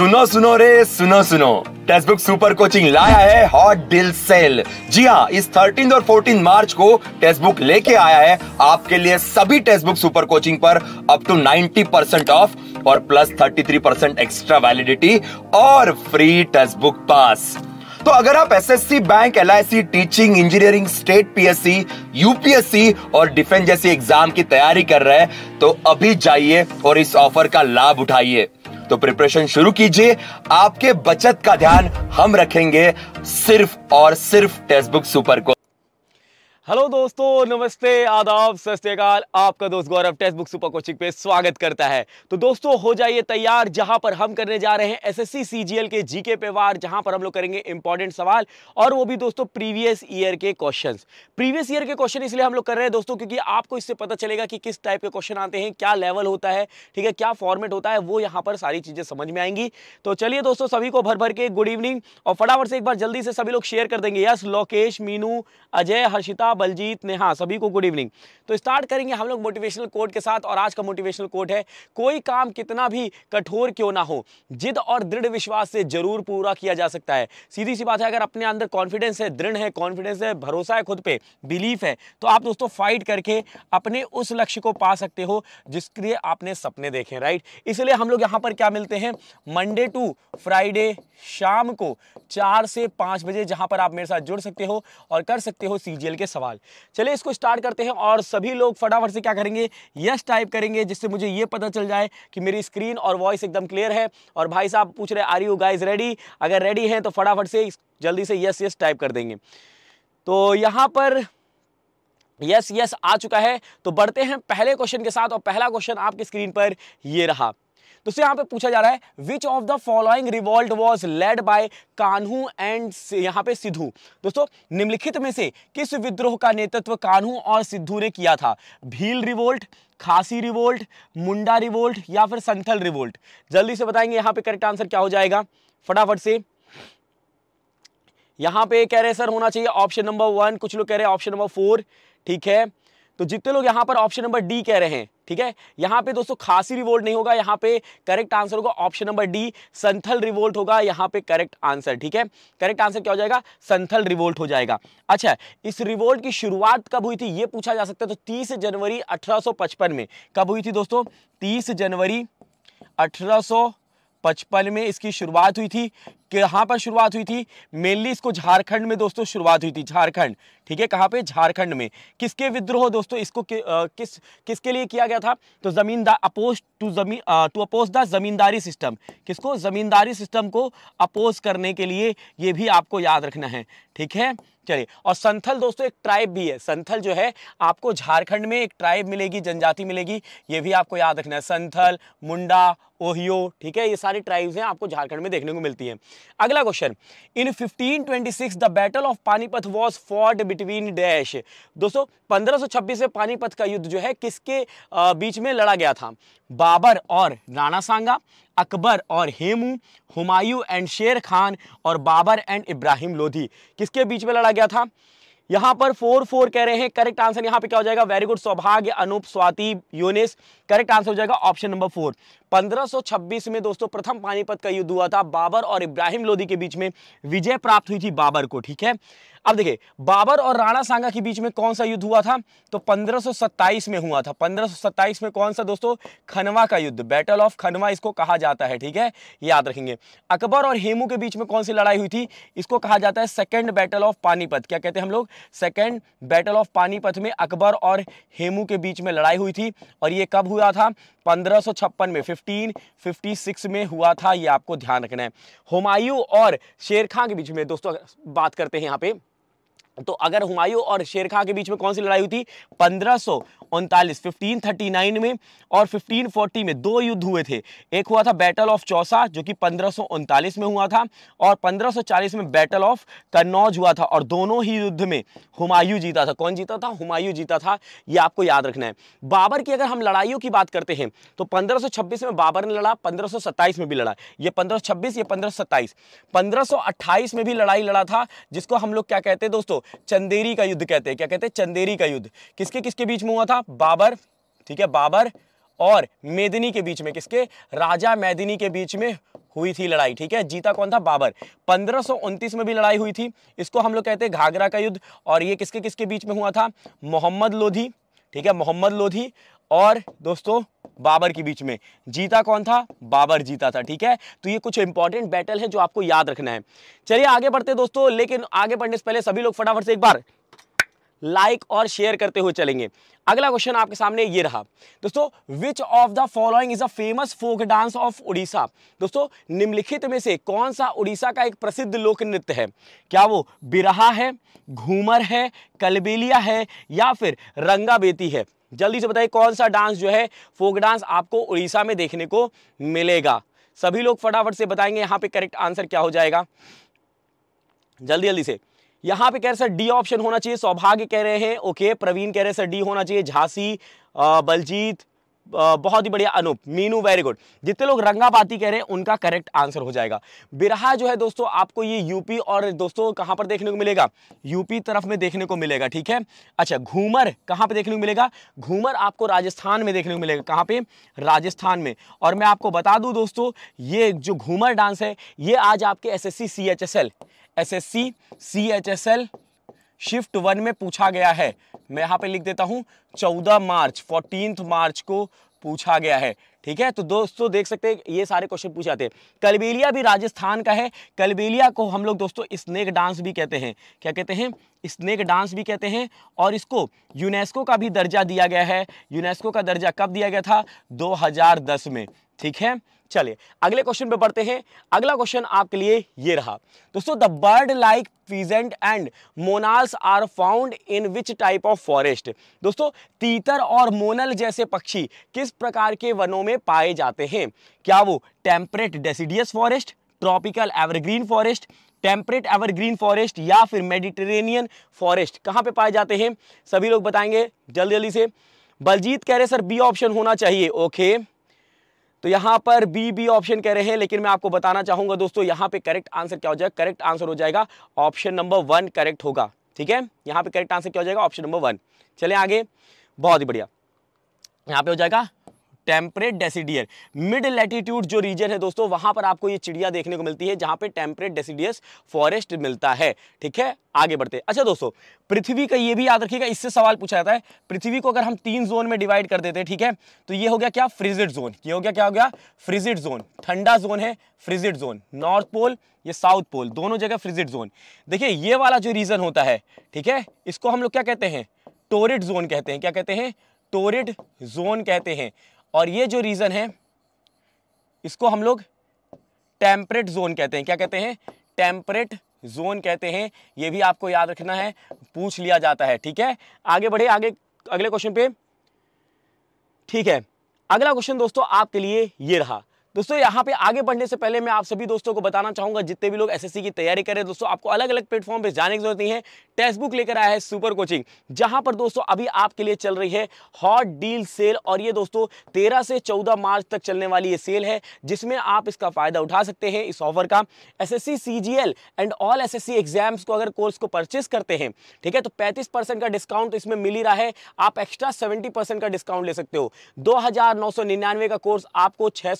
सुनो सुनो रे सुनो सुनो टेक्स्ट सुपर कोचिंग लाया है हॉट डील सेल जी हाँ इस थर्टीन और फोर्टीन मार्च को टेक्स्ट लेके आया है आपके लिए सभी टेक्स्ट सुपर कोचिंग पर up to ninety percent off और plus thirty three percent extra validity और फ्री टेक्स्ट पास तो अगर आप एसएससी बैंक एल teaching engineering state PSC UPSC और डिफेंस जैसी एग्जाम की तैयारी कर रहे हैं तो अभी जाइए और इस ऑफर का लाभ उठाइए तो प्रिपरेशन शुरू कीजिए आपके बचत का ध्यान हम रखेंगे सिर्फ और सिर्फ टेक्स्ट बुक सुपर को हेलो दोस्तों नमस्ते आदाब सत आपका दोस्त Gaurav text book super coaching पे स्वागत करता है तो दोस्तों हो जाइए तैयार जहां पर हम करने जा रहे हैं एसएससी सीजीएल के जीके पे वार जहां पर हम लोग करेंगे इंपॉर्टेंट सवाल और वो भी दोस्तों प्रीवियस ईयर के क्वेश्चन प्रीवियस ईयर के क्वेश्चन इसलिए हम लोग कर रहे हैं दोस्तों क्योंकि आपको इससे पता चलेगा कि किस टाइप के क्वेश्चन आते हैं क्या लेवल होता है ठीक है क्या फॉर्मेट होता है वो यहाँ पर सारी चीज़ें समझ में आएंगी तो चलिए दोस्तों सभी को भर भर के गुड इवनिंग और फटाफट से एक बार जल्दी से सभी लोग शेयर कर देंगे यस लोकेश मीनू अजय हर्षिता बलजीत नेहा सभी को गुड इवनिंग तो स्टार्ट करेंगे हम लोग मोटिवेशनल कोट के साथ और आज का मोटिवेशनल कोट है कोई काम कितना भी कठोर क्यों ना हो जिद और दृढ़ विश्वास से जरूर पूरा किया जा सकता है सीधी सी बात है अगर अपने अंदर कॉन्फिडेंस है दृढ़ है कॉन्फिडेंस है भरोसा है खुद पर बिलीफ है तो आप दोस्तों फाइट करके अपने उस लक्ष्य को पा सकते हो जिसके लिए आपने सपने देखे राइट इसलिए हम लोग यहाँ पर क्या मिलते हैं मंडे टू फ्राइडे शाम को चार से पांच बजे जहां पर आप मेरे साथ जुड़ सकते हो और कर सकते हो सीजीएल के सवाल सवाल चलिए इसको स्टार्ट करते हैं और सभी लोग फटाफट से क्या करेंगे यस टाइप करेंगे जिससे मुझे ये पता चल जाए कि मेरी स्क्रीन और वॉइस एकदम क्लियर है और भाई साहब पूछ रहे आर यू गाइज रेडी अगर रेडी हैं तो फटाफट से जल्दी से यस यस टाइप कर देंगे तो यहाँ पर यस यस आ चुका है तो बढ़ते हैं पहले क्वेश्चन के साथ और पहला क्वेश्चन आपके स्क्रीन पर ये रहा दोस्तों यहां पे पूछा जा रहा है which of the following revolt was led by Kanhu and यहां पे सिद्धू दोस्तों निम्नलिखित में से किस विद्रोह का नेतृत्व कान्हू और सिद्धू ने किया था Bhil revolt Khasi revolt Munda revolt या फिर संथल रिवोल्ट जल्दी से बताएंगे यहां पे करेक्ट आंसर क्या हो जाएगा फटाफट से यहाँ पे कह रहे सर होना चाहिए ऑप्शन नंबर वन कुछ लोग कह रहे हैं ऑप्शन नंबर फोर ठीक है तो जितने लोग यहाँ पर ऑप्शन नंबर डी कह रहे हैं ठीक है यहां पे दोस्तों खासी रिवोल्ट नहीं होगा यहां पे करेक्ट आंसर होगा option number D Santhal revolt होगा यहां पे करेक्ट आंसर ठीक है करेक्ट आंसर क्या हो जाएगा संथल रिवोल्ट हो जाएगा अच्छा इस रिवोल्ट की शुरुआत कब हुई थी ये पूछा जा सकता है तो तीस जनवरी अठारह में कब हुई थी दोस्तों तीस जनवरी अठारह पचपन में इसकी शुरुआत हुई थी कहाँ पर शुरुआत हुई थी मेनली इसको झारखंड में दोस्तों शुरुआत हुई थी झारखंड ठीक है कहाँ पे झारखंड में किसके विद्रोह दोस्तों इसको कि, आ, किस किसके लिए किया गया था तो जमींदार अपोज टू जमीन टू अपोज द जमींदारी सिस्टम किसको जमींदारी सिस्टम को अपोज करने के लिए ये भी आपको याद रखना है ठीक है चलिए और संथल दोस्तों एक ट्राइब भी है संथल जो है आपको झारखंड में एक ट्राइब मिलेगी जनजाति मिलेगी ये भी आपको याद रखना है संथल मुंडा ओहियो ठीक है ये सारे ट्राइब्स हैं आपको झारखंड में देखने को मिलती हैं अगला question in 1526 the battle of Panipat was fought between dash दोस्तों 1526 में पानीपत का युद्ध जो है किसके बीच में लड़ा गया था बाबर और राणा सांगा अकबर और हेमू हुमायूं एंड शेर खान और बाबर एंड इब्राहिम लोधी किसके बीच में लड़ा गया था यहाँ पर फोर फोर कह रहे हैं करेक्ट आंसर यहाँ पे क्या हो जाएगा very good Saubhagya Anoop Swati Younis correct answer हो जाएगा ऑप्शन नंबर फोर 1526 में दोस्तों प्रथम पानीपत का युद्ध हुआ था बाबर और इब्राहिम लोधी के बीच में विजय प्राप्त हुई थी बाबर को ठीक है अब देखिए बाबर और राणा सांगा के बीच में कौन सा युद्ध हुआ था तो 1527 में हुआ था 1527 में कौन सा दोस्तों खनवा का युद्ध बैटल ऑफ खनवा इसको कहा जाता है ठीक है याद रखेंगे अकबर और हेमू के बीच में कौन सी लड़ाई हुई थी इसको कहा जाता है सेकेंड बैटल ऑफ पानीपत क्या कहते हैं हम लोग सेकेंड बैटल ऑफ पानीपत में अकबर और हेमू के बीच में लड़ाई हुई थी और ये कब हुआ था पंद्रह में सिक्स में हुआ था ये आपको ध्यान रखना है हुमायूं और शेर खां के बीच में दोस्तों बात करते हैं यहाँ पे तो अगर हुमायूं और शेर खां के बीच में कौन सी लड़ाई हुई थी पंद्रह सौ उनतालीस फिफ्टीन थर्टी नाइन में और फिफ्टीन फोर्टी में दो युद्ध हुए थे एक हुआ था बैटल ऑफ चौसा जो कि पंद्रह सौ उनतालीस में हुआ था और पंद्रह सौ चालीस में बैटल ऑफ कन्नौज हुआ था और दोनों ही युद्ध में हुमायूं जीता था कौन जीता था हुमायूं जीता था ये आपको याद रखना है बाबर की अगर हम लड़ाइयों की बात करते हैं तो पंद्रह सौ छब्बीस में बाबर ने लड़ा पंद्रह सौ सत्ताईस में भी लड़ा ये पंद्रह सौ छब्बीस ये पंद्रह सौ सत्ताईस पंद्रह सौ अट्ठाईस में भी लड़ाई लड़ा था जिसको हम लोग क्या कहते हैं दोस्तों चंदेरी का युद्ध कहते हैं क्या कहते हैं चंदेरी का युद्ध किसके किसके बीच में हुआ था बाबर ठीक है बाबर और मेदिनी के बीच में किसके राजा मेदिनी के बीच में हुई थी लड़ाई ठीक है जीता कौन था बाबर पंद्रह में भी लड़ाई हुई थी इसको हम लोग कहते हैं घाघरा का युद्ध और ये किसके किसके बीच में हुआ था मोहम्मद लोधी ठीक है मोहम्मद लोधी और दोस्तों बाबर के बीच में जीता कौन था बाबर जीता था ठीक है तो ये कुछ इंपॉर्टेंट बैटल है जो आपको याद रखना है चलिए आगे बढ़ते दोस्तों लेकिन आगे बढ़ने से पहले सभी लोग फटाफट से एक बार लाइक और शेयर करते हुए चलेंगे अगला क्वेश्चन आपके सामने ये रहा दोस्तों which of the following is a famous folk dance of Orissa दोस्तों निम्नलिखित में से कौन सा उड़ीसा का एक प्रसिद्ध लोक नृत्य है क्या वो बिरहा है घूमर है कलबेलिया है या फिर रंगाबेती है जल्दी से बताइए कौन सा डांस जो है फोक डांस आपको उड़ीसा में देखने को मिलेगा सभी लोग फटाफट से बताएंगे यहाँ पे करेक्ट आंसर क्या हो जाएगा जल्दी जल्दी से यहाँ पे कह रहे सर डी ऑप्शन होना चाहिए सौभाग्य कह रहे हैं ओके प्रवीण कह रहे सर डी होना चाहिए झांसी बलजीत बहुत ही बढ़िया अनूप मीनू वेरी गुड जितने लोग रंगापाती कह रहे हैं उनका करेक्ट आंसर हो जाएगा बिरहा जो है दोस्तों आपको ये यूपी और दोस्तों कहां पर देखने को मिलेगा यूपी तरफ में देखने को मिलेगा ठीक है अच्छा घूमर कहां पर देखने को मिलेगा घूमर आपको राजस्थान में देखने को मिलेगा कहां पर राजस्थान में और मैं आपको बता दू दोस्तों ये जो घूमर डांस है ये आज आपके S S C C H S L S S C C H S L shift one में पूछा गया है मैं यहाँ पे लिख देता हूँ चौदह मार्च फोर्टीन मार्च को पूछा गया है ठीक है तो दोस्तों देख सकते हैं ये सारे क्वेश्चन पूछे जाते हैं कलबेलिया भी राजस्थान का है कलबेलिया को हम लोग दोस्तों स्नेक डांस भी कहते हैं क्या कहते हैं स्नेक डांस भी कहते हैं और इसको यूनेस्को का भी दर्जा दिया गया है यूनेस्को का दर्जा कब दिया गया था 2010 में ठीक है चलिए अगले क्वेश्चन पे पढ़ते हैं अगला क्वेश्चन आपके लिए ये रहा दोस्तों the bird like pheasant and monals are found in which type of forest दोस्तों तीतर और मोनल जैसे पक्षी किस प्रकार के वनों में पाए जाते हैं क्या वो temperate deciduous forest tropical evergreen forest temperate evergreen forest या फिर मेडिटेरेनियन फॉरेस्ट कहाँ पे पाए जाते हैं सभी लोग बताएंगे जल्दी जल्दी से बलजीत कह रहे सर बी ऑप्शन होना चाहिए ओके okay. तो यहां पर बी बी ऑप्शन कह रहे हैं लेकिन मैं आपको बताना चाहूंगा दोस्तों यहाँ पे करेक्ट आंसर क्या हो जाएगा करेक्ट आंसर हो जाएगा ऑप्शन नंबर वन करेक्ट होगा ठीक है यहाँ पे करेक्ट आंसर क्या हो जाएगा ऑप्शन नंबर वन चले आगे बहुत ही बढ़िया यहाँ पे हो जाएगा टेम्परेट डेसीडियर मिड लेटीट्यूड जो रीजन है दोस्तों वहां पर आपको ये चिड़िया देखने को मिलती है जहां पे टेम्परेट डेसीडियस फॉरेस्ट मिलता है ठीक है आगे बढ़ते हैं अच्छा दोस्तों पृथ्वी का ये भी याद रखिएगा इससे सवाल पूछा जाता है पृथ्वी को अगर हम तीन जोन में डिवाइड कर देते हैं ठीक है तो ये हो गया क्या फ्रिजिड जोन ये हो गया क्या हो गया फ्रिजिड जोन ठंडा जोन है फ्रिजिड जोन नॉर्थ पोल ये साउथ पोल दोनों जगह फ्रिजिड जोन देखिए ये वाला जो रीजन होता है ठीक है इसको हम लोग क्या कहते हैं टोरिड जोन कहते हैं क्या कहते हैं टोरिड जोन कहते हैं और ये जो रीज़न है इसको हम लोग टेम्परेट जोन कहते हैं क्या कहते हैं टेम्परेट जोन कहते हैं ये भी आपको याद रखना है पूछ लिया जाता है ठीक है आगे बढ़े आगे अगले क्वेश्चन पे ठीक है अगला क्वेश्चन दोस्तों आपके लिए ये रहा दोस्तों यहाँ पे आगे बढ़ने से पहले मैं आप सभी दोस्तों को बताना चाहूंगा जितने भी लोग एसएससी की तैयारी कर रहे हैं दोस्तों आपको अलग अलग प्लेटफॉर्म पे जाने की जरूरत नहीं है टेक्स्ट बुक लेकर आया है सुपर कोचिंग जहां पर दोस्तों अभी आपके लिए चल रही है हॉट डील सेल और ये दोस्तों तेरह से चौदह मार्च तक चलने वाली ये सेल है जिसमें आप इसका फायदा उठा सकते हैं इस ऑफर का S S and all S exams को अगर कोर्स को परचेस करते हैं ठीक है तो पैंतीस का डिस्काउंट इसमें मिल ही रहा है आप एक्स्ट्रा सेवेंटी का डिस्काउंट ले सकते हो दो का कोर्स आपको छह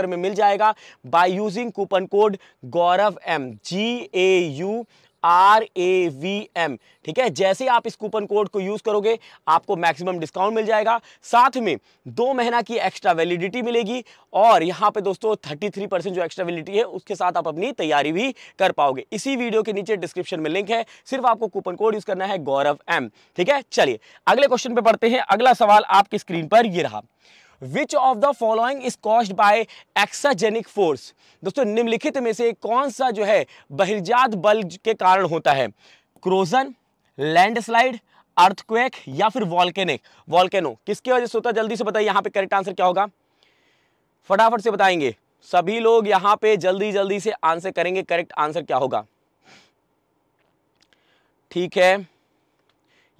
सत्तर में मिल जाएगा by using coupon code Gaurav M G A U R A V M ठीक है जैसे आप इस कूपन कोड को यूज करोगे आपको मैक्सिमम डिस्काउंट मिल जाएगा साथ में दो महीना की एक्स्ट्रा वैलिडिटी मिलेगी और यहां पे दोस्तों 33 परसेंट जो एक्स्ट्रा वैलिडिटी है उसके साथ आप अपनी तैयारी भी कर पाओगे इसी वीडियो के नीचे डिस्क्रिप्शन में लिंक है सिर्फ आपको कूपन कोड यूज करना है गौरव एम ठीक है चलिए अगले क्वेश्चन पे पढ़ते हैं अगला सवाल आपकी स्क्रीन पर यह रहा which of the following is caused by exogenic force दोस्तों निम्नलिखित में से कौन सा जो है बहिर्जात बल के कारण होता है क्रोजन लैंडस्लाइड अर्थक्वेक या फिर वॉल्केनिक वॉल्केनो किसकी वजह से होता है जल्दी से बताइए यहां पे करेक्ट आंसर क्या होगा फटाफट से बताएंगे सभी लोग यहां पे जल्दी जल्दी से आंसर करेंगे करेक्ट आंसर क्या होगा ठीक है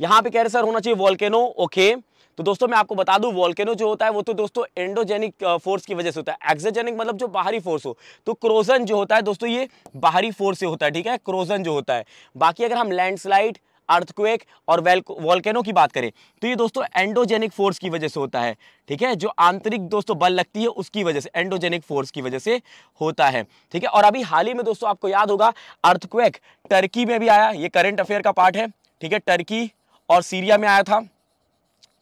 यहां पे कह रहे सर होना चाहिए वॉल्केनो ओके okay. तो दोस्तों मैं आपको बता दूं वॉल्केनो जो होता है वो तो दोस्तों एंडोजेनिक फोर्स की वजह से होता है एक्सोजेनिक मतलब जो बाहरी फोर्स हो तो क्रोजन जो होता है दोस्तों ये बाहरी फोर्स से होता है ठीक है क्रोजन जो होता है बाकी अगर हम लैंडस्लाइड अर्थक्वेक और वॉल्केनो की बात करें तो ये दोस्तों एंडोजेनिक फोर्स की वजह से होता है ठीक है जो आंतरिक दोस्तों बल लगती है उसकी वजह से एंडोजेनिक फोर्स की वजह से होता है ठीक है और अभी हाल ही में दोस्तों आपको याद होगा अर्थक्वेक टर्की में भी आया ये करंट अफेयर का पार्ट है ठीक है टर्की और सीरिया में आया था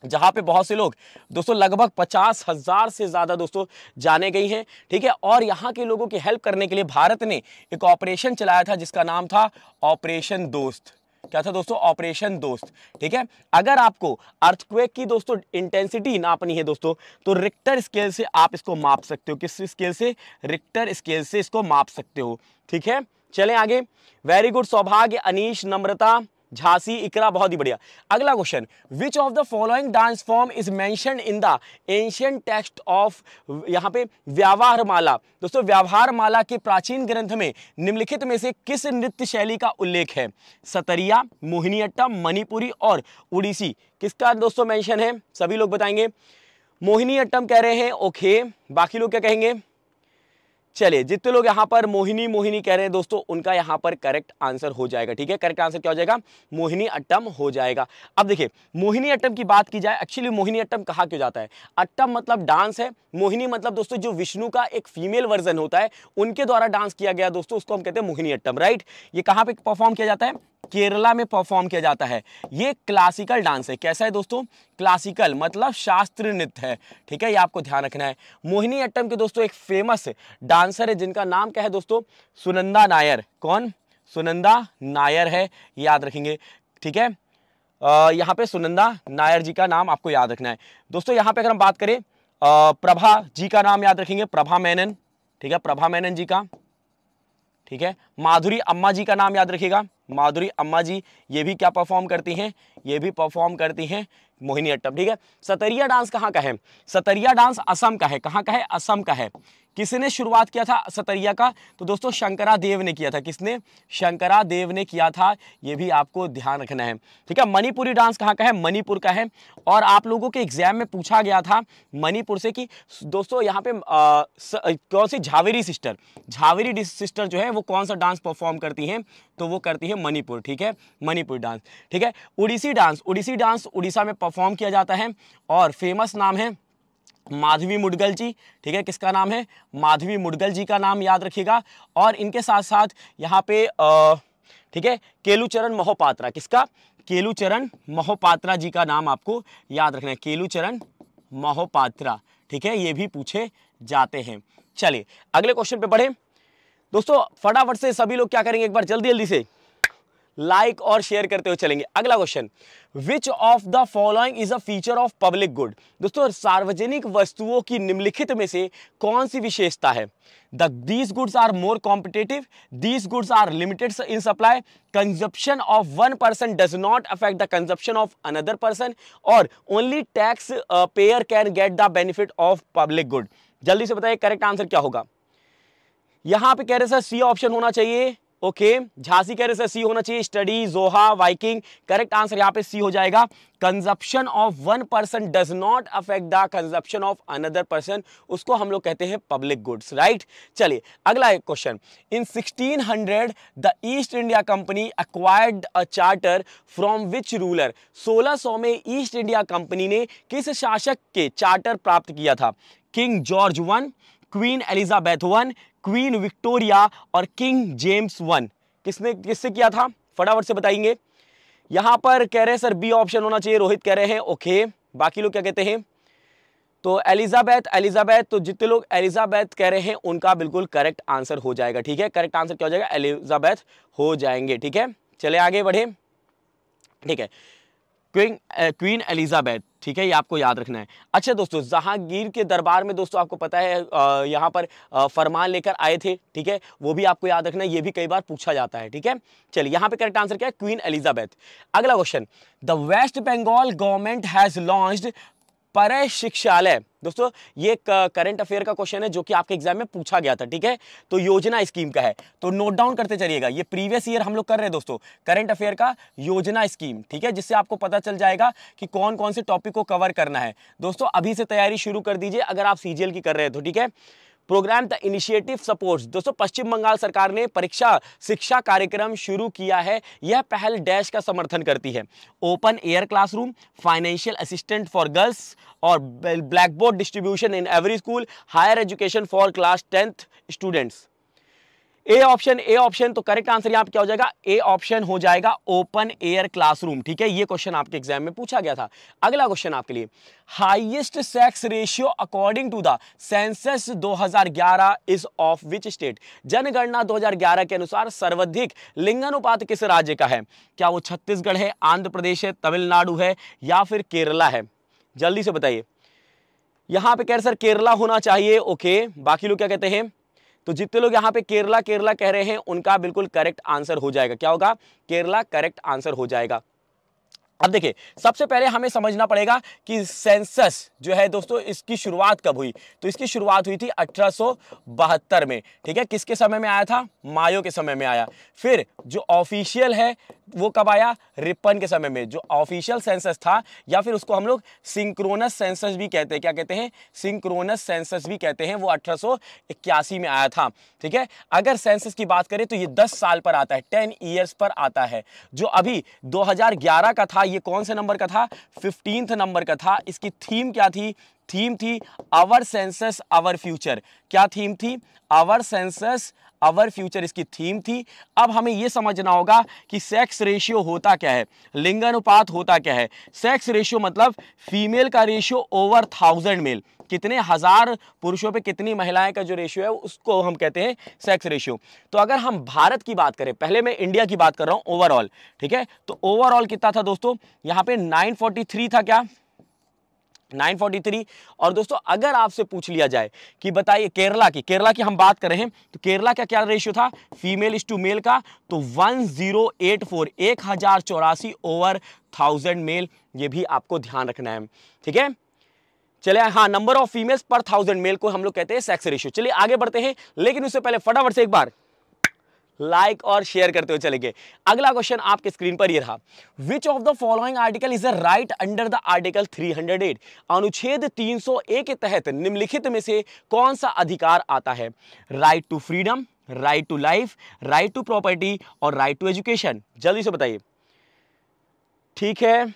जहाँ पे बहुत से लोग दोस्तों लगभग पचास हज़ार से ज़्यादा दोस्तों जाने गई हैं ठीक है और यहाँ के लोगों की हेल्प करने के लिए भारत ने एक ऑपरेशन चलाया था जिसका नाम था ऑपरेशन दोस्त क्या था दोस्तों ऑपरेशन दोस्त ठीक है अगर आपको अर्थक्वेक की दोस्तों इंटेंसिटी नापनी है दोस्तों तो रिक्टर स्केल से आप इसको माप सकते हो किस स्केल से रिक्टर स्केल से इसको माप सकते हो ठीक है चले आगे वेरी गुड सौभाग्य अनिश नम्रता झांसी इकरा बहुत ही बढ़िया अगला question which of the following dance form is mentioned in the ancient text of यहाँ पे व्यवहार माला दोस्तों व्यवहार माला के प्राचीन ग्रंथ में निम्नलिखित में से किस नृत्य शैली का उल्लेख है सतरिया मोहिनीअट्टम मणिपुरी और उड़ीसी किसका दोस्तों मैंशन है सभी लोग बताएंगे मोहिनीअट्टम कह रहे हैं ओके बाकी लोग क्या कहेंगे चलिए जितने लोग यहां पर मोहिनी मोहिनी कह रहे हैं दोस्तों उनका यहां पर करेक्ट आंसर हो जाएगा ठीक है करेक्ट आंसर क्या हो जाएगा मोहिनी अट्टम हो जाएगा अब देखिए मोहिनी अट्टम की बात की जाए एक्चुअली मोहिनी अट्टम कहा क्यों जाता है अट्टम मतलब डांस है मोहिनी मतलब दोस्तों जो विष्णु का एक फीमेल वर्जन होता है उनके द्वारा डांस किया गया दोस्तों उसको हम कहते हैं मोहिनी अट्टम राइट ये कहाँ परफॉर्म किया जाता है केरला में परफॉर्म किया जाता है ये क्लासिकल डांस है कैसा है दोस्तों क्लासिकल मतलब शास्त्रीय नृत्य है ठीक है ये आपको ध्यान रखना है मोहिनी अट्टम के दोस्तों एक फेमस डांसर है जिनका नाम क्या है दोस्तों सुनंदा नायर कौन सुनंदा नायर है याद रखेंगे ठीक है यहाँ पे सुनंदा नायर जी का नाम आपको याद रखना है दोस्तों यहाँ पे अगर हम बात करें आ, प्रभा जी का नाम याद रखेंगे प्रभा मेनन ठीक है प्रभा मेनन जी का ठीक है माधुरी अम्मा जी का नाम याद रखिएगा माधुरी अम्मा जी ये भी क्या परफॉर्म करती हैं ये भी परफॉर्म करती हैं मोहिनी अट्टम ठीक है सतरिया डांस कहाँ का है सतरिया डांस असम का है कहाँ का है असम का है किसने शुरुआत किया था सतरिया का तो दोस्तों शंकरा देव ने किया था किसने शंकरा देव ने किया था ये भी आपको ध्यान रखना है ठीक है मणिपुरी डांस कहाँ का है मणिपुर का है और आप लोगों के एग्जाम में पूछा गया था मणिपुर से कि दोस्तों यहाँ पे कौन सी झावेरी सिस्टर झावेरी सिस्टर जो है वो कौन सा डांस परफॉर्म करती हैं तो वो करती है मणिपुर ठीक है मणिपुर डांस ठीक है उड़ीसी डांस उड़ीसी डांस उड़ीसा में परफॉर्म किया जाता है और फेमस नाम है माधवी मुडगल जी ठीक है किसका नाम है माधवी मुडगल जी का नाम याद रखिएगा और इनके साथ साथ यहाँ पे ठीक है केलुचरण महोपात्रा किसका केलूचरण महोपात्रा जी का नाम आपको याद रखना है केलुचरण महोपात्रा ठीक है ये भी पूछे जाते हैं चलिए अगले क्वेश्चन पे बढ़े दोस्तों फटाफट से सभी लोग क्या करेंगे एक बार जल्दी जल्दी से लाइक और शेयर करते हुए चलेंगे अगला question which of the following is a feature of public good दोस्तों सार्वजनिक वस्तुओं की निम्नलिखित में से कौन सी विशेषता है the these goods are more competitive these goods are limited in supply consumption of one person does not affect the consumption of another person और only tax payer can get the benefit of public good जल्दी से बताइए correct answer क्या होगा यहां पे कह रहे सर सी ऑप्शन होना चाहिए ओके झांसी कह रहे सर सी होना चाहिए स्टडी जोहा वाइकिंग करेक्ट आंसर यहां पे सी हो जाएगा consumption of one person does not affect the consumption of another person उसको हम लोग कहते हैं पब्लिक गुड्स राइट चलिए अगला एक question in 1600 the East India Company acquired a charter from which ruler 1600 में ईस्ट इंडिया कंपनी ने किस शासक के चार्टर प्राप्त किया था King George one Queen Elizabeth one Queen Victoria और किंग जेम्स वन किसने किससे किया था फटाफट से बताएंगे यहां पर कह रहे हैं सर बी ऑप्शन होना चाहिए रोहित कह रहे हैं ओके बाकी लोग क्या कहते हैं तो एलिजाबैथ एलिजाबैथ तो जितने लोग एलिजाबैथ कह रहे हैं उनका बिल्कुल करेक्ट आंसर हो जाएगा ठीक है करेक्ट आंसर क्या हो जाएगा एलिजाबैथ हो जाएंगे ठीक है चले आगे बढ़े ठीक है क्वीन क्वीन एलिजाबेथ ठीक है ये आपको याद रखना है अच्छा दोस्तों जहांगीर के दरबार में दोस्तों आपको पता है यहाँ पर फरमान लेकर आए थे ठीक है वो भी आपको याद रखना है ये भी कई बार पूछा जाता है ठीक है चलिए यहाँ पे करेक्ट आंसर क्या है क्वीन एलिजाबेथ अगला question the West Bengal government has launch पर शिक्षालय दोस्तों ये करंट अफेयर का क्वेश्चन है जो कि आपके एग्जाम में पूछा गया था ठीक है तो योजना स्कीम का है तो नोट डाउन करते चलिएगा ये प्रीवियस ईयर हम लोग कर रहे हैं दोस्तों करंट अफेयर का योजना स्कीम ठीक है जिससे आपको पता चल जाएगा कि कौन कौन से टॉपिक को कवर करना है दोस्तों अभी से तैयारी शुरू कर दीजिए अगर आप सीजीएल की कर रहे हो तो ठीक है प्रोग्राम द इनिशिएटिव सपोर्ट्स दोस्तों पश्चिम बंगाल सरकार ने परीक्षा शिक्षा कार्यक्रम शुरू किया है यह पहल डैश का समर्थन करती है open air classroom financial assistant for girls और black board distribution in every school higher education for class tenth students A option A option तो करेक्ट आंसर यहाँ पे क्या हो जाएगा ए ऑप्शन हो जाएगा ओपन एयर क्लासरूम ठीक है ये क्वेश्चन आपके एग्जाम में पूछा गया था अगला क्वेश्चन आपके लिए highest sex ratio according to the census 2011 is of which state जनगणना 2011 के अनुसार सर्वाधिक लिंगानुपात किस राज्य का है क्या वो छत्तीसगढ़ है आंध्र प्रदेश है तमिलनाडु है या फिर केरला है जल्दी से बताइए यहां पर कह सर केरला होना चाहिए ओके बाकी लोग क्या कहते हैं तो जितने लोग यहाँ पे केरला केरला कह रहे हैं उनका बिल्कुल करेक्ट आंसर हो जाएगा क्या होगा केरला करेक्ट आंसर हो जाएगा अब देखिए सबसे पहले हमें समझना पड़ेगा कि सेंसस जो है दोस्तों इसकी शुरुआत कब हुई तो इसकी शुरुआत हुई थी अठारह में ठीक है किसके समय में आया था मायो के समय में आया फिर जो ऑफिशियल है वो कब आया रिपन के समय में जो ऑफिशियल सेंसस था या फिर उसको हम लोग सिंक्रोनस सेंसस भी कहते हैं क्या कहते हैं सिंक्रोनस सेंसस भी कहते हैं वो अठारह में आया था ठीक है अगर सेंसस की बात करें तो ये 10 साल पर आता है 10 ईयर्स पर आता है जो अभी 2011 का था ये कौन से नंबर का था फिफ्टींथ नंबर का था इसकी थीम क्या थी थीम थी आवर सेंसस आवर फ्यूचर क्या थीम थी आवर सेंसस अवर फ्यूचर इसकी थीम थी अब हमें यह समझना होगा कि सेक्स रेशियो होता क्या है लिंगानुपात होता क्या है सेक्स रेशियो मतलब फीमेल का रेशियो ओवर थाउजेंड मेल कितने हज़ार पुरुषों पे कितनी महिलाएं का जो रेशियो है उसको हम कहते हैं सेक्स रेशियो तो अगर हम भारत की बात करें पहले मैं इंडिया की बात कर रहा हूं ओवरऑल ठीक है तो ओवरऑल कितना था दोस्तों यहाँ पे 943 था क्या 943 और दोस्तों अगर आपसे पूछ लिया जाए कि बताइए केरला की केरला की हम बात कर रहे हैं तो केरला का क्या रेशियो था फीमेल इज टू मेल का तो 1084 एक हजार चौरासी ओवर थाउजेंड मेल ये भी आपको ध्यान रखना है ठीक है चले हाँ number of females per thousand male को हम लोग कहते हैं सेक्स रेशियो चलिए आगे बढ़ते हैं लेकिन उससे पहले फटाफट से एक बार लाइक और शेयर करते हुए चले गए अगला क्वेश्चन आपके स्क्रीन पर ये रहा which of the following article is a right under the article 308 अनुच्छेद 301 के तहत निम्नलिखित में से कौन सा अधिकार आता है right to freedom right to life right to property और राइट टू एजुकेशन जल्दी से बताइए ठीक है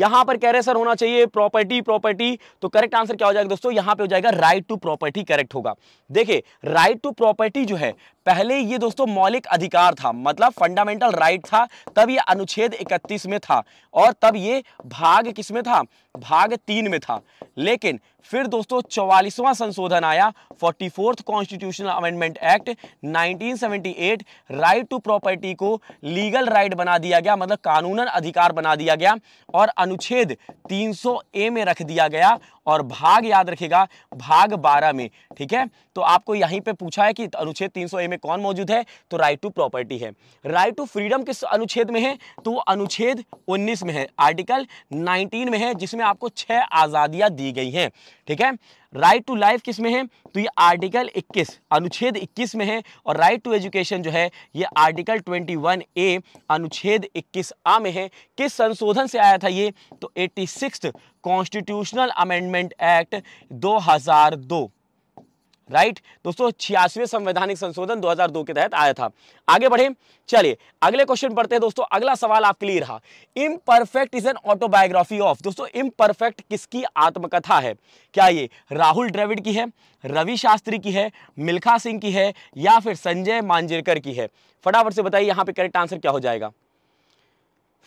यहां पर कह रहे सर होना चाहिए प्रॉपर्टी प्रॉपर्टी तो करेक्ट आंसर क्या हो जाएगा दोस्तों यहां पे हो जाएगा राइट टू प्रॉपर्टी करेक्ट होगा देखिए राइट टू प्रॉपर्टी जो है पहले ये दोस्तों मौलिक अधिकार था मतलब फंडामेंटल राइट था तब ये अनुच्छेद इकतीस में था और तब ये भाग किसमें था भाग तीन में था लेकिन फिर दोस्तों चौवालीसवां संशोधन आया forty fourth constitutional amendment act 1978 right to property को लीगल राइट right बना दिया गया मतलब कानूनन अधिकार बना दिया गया और अनुच्छेद 300 ए में रख दिया गया और भाग याद रखेगा भाग 12 में ठीक है तो आपको यहीं पे पूछा है कि अनुच्छेद 300 ए में कौन मौजूद है तो राइट टू प्रॉपर्टी है राइट टू फ्रीडम किस अनुच्छेद में है तो अनुच्छेद उन्नीस में है आर्टिकल नाइनटीन में है जिसमें में आपको छह आजादियां दी गई हैं ठीक है राइट टू लाइफ किस में है तो ये आर्टिकल 21 अनुच्छेद 21 में है और राइट टू एजुकेशन जो है ये आर्टिकल 21 ए अनुच्छेद 21 आ में है किस संशोधन से आया था ये तो eighty constitutional amendment act 2002 right दोस्तों छियासवें संवैधानिक संशोधन 2002 के तहत आया था आगे बढ़े चलिए अगले क्वेश्चन पढ़ते हैं दोस्तों अगला सवाल आपके लिए रहा imperfect is an autobiography of दोस्तों इम परफेक्ट किसकी आत्मकथा है क्या ये राहुल द्रविड़ की है रवि शास्त्री की है मिल्खा सिंह की है या फिर संजय मांजरेकर की है फटाफट से बताइए यहां पर करेक्ट आंसर क्या हो जाएगा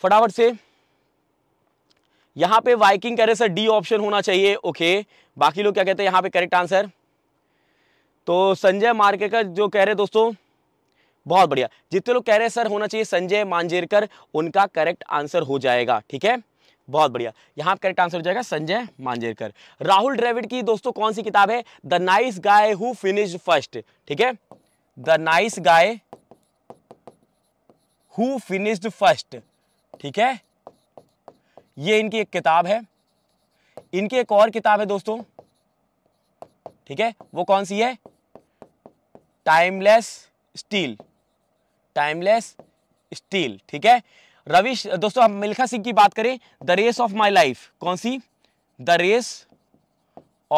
फटाफट से यहां पे वाइकिंग रहे सर डी ऑप्शन होना चाहिए ओके बाकी लोग क्या कहते हैं यहां पे करेक्ट आंसर तो संजय मार्केकर जो कह रहे दोस्तों बहुत बढ़िया जितने लोग कह रहे हैं सर होना चाहिए संजय मांजेरकर उनका करेक्ट आंसर हो जाएगा ठीक है बहुत बढ़िया यहां करेक्ट आंसर हो जाएगा संजय मांजेरकर राहुल ड्रेविड की दोस्तों कौन सी किताब है the nice guy who finish first ठीक है the nice guy who finished first ठीक है ये इनकी एक किताब है इनकी एक और किताब है दोस्तों ठीक है वो कौन सी है टाइमलेस स्टील टाइमलेस स्टील ठीक है रवि दोस्तों हम मिल्खा सिंह की बात करें the race of my life कौन सी the race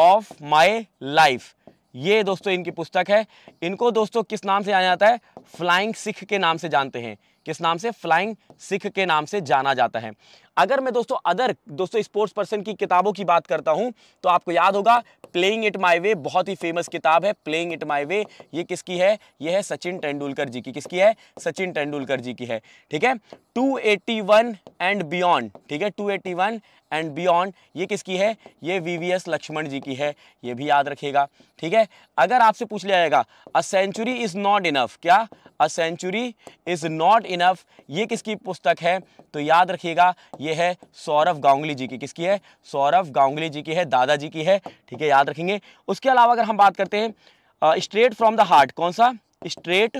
of my life ये दोस्तों इनकी पुस्तक है इनको दोस्तों किस नाम से जाना जाता है फ्लाइंग सिख के नाम से जानते हैं किस नाम से फ्लाइंग सिख के नाम से जाना जाता है अगर मैं दोस्तों अदर दोस्तों स्पोर्ट्स पर्सन की किताबों की बात करता हूं तो आपको याद होगा प्लेइंग इट माई वे बहुत ही फेमस किताब है प्लेइंग इट माई वे ये किसकी है ये है सचिन तेंदुलकर जी की किसकी है सचिन तेंदुलकर जी की है ठीक है 281 एंड बियॉन्ड ठीक है 281 एंड बियॉन्ड ये किसकी है ये वी लक्ष्मण जी की है ये भी याद रखेगा ठीक है अगर आपसे पूछ लिया जाएगा a century is not enough क्या a century is not enough ये किसकी पुस्तक है तो याद रखिएगा ये है सौरभ गांगुली जी की किसकी है सौरभ गांगुली जी की है दादाजी की है ठीक है याद रखेंगे उसके अलावा अगर हम बात करते हैं स्ट्रेट फ्रॉम द हार्ट कौन सा स्ट्रेट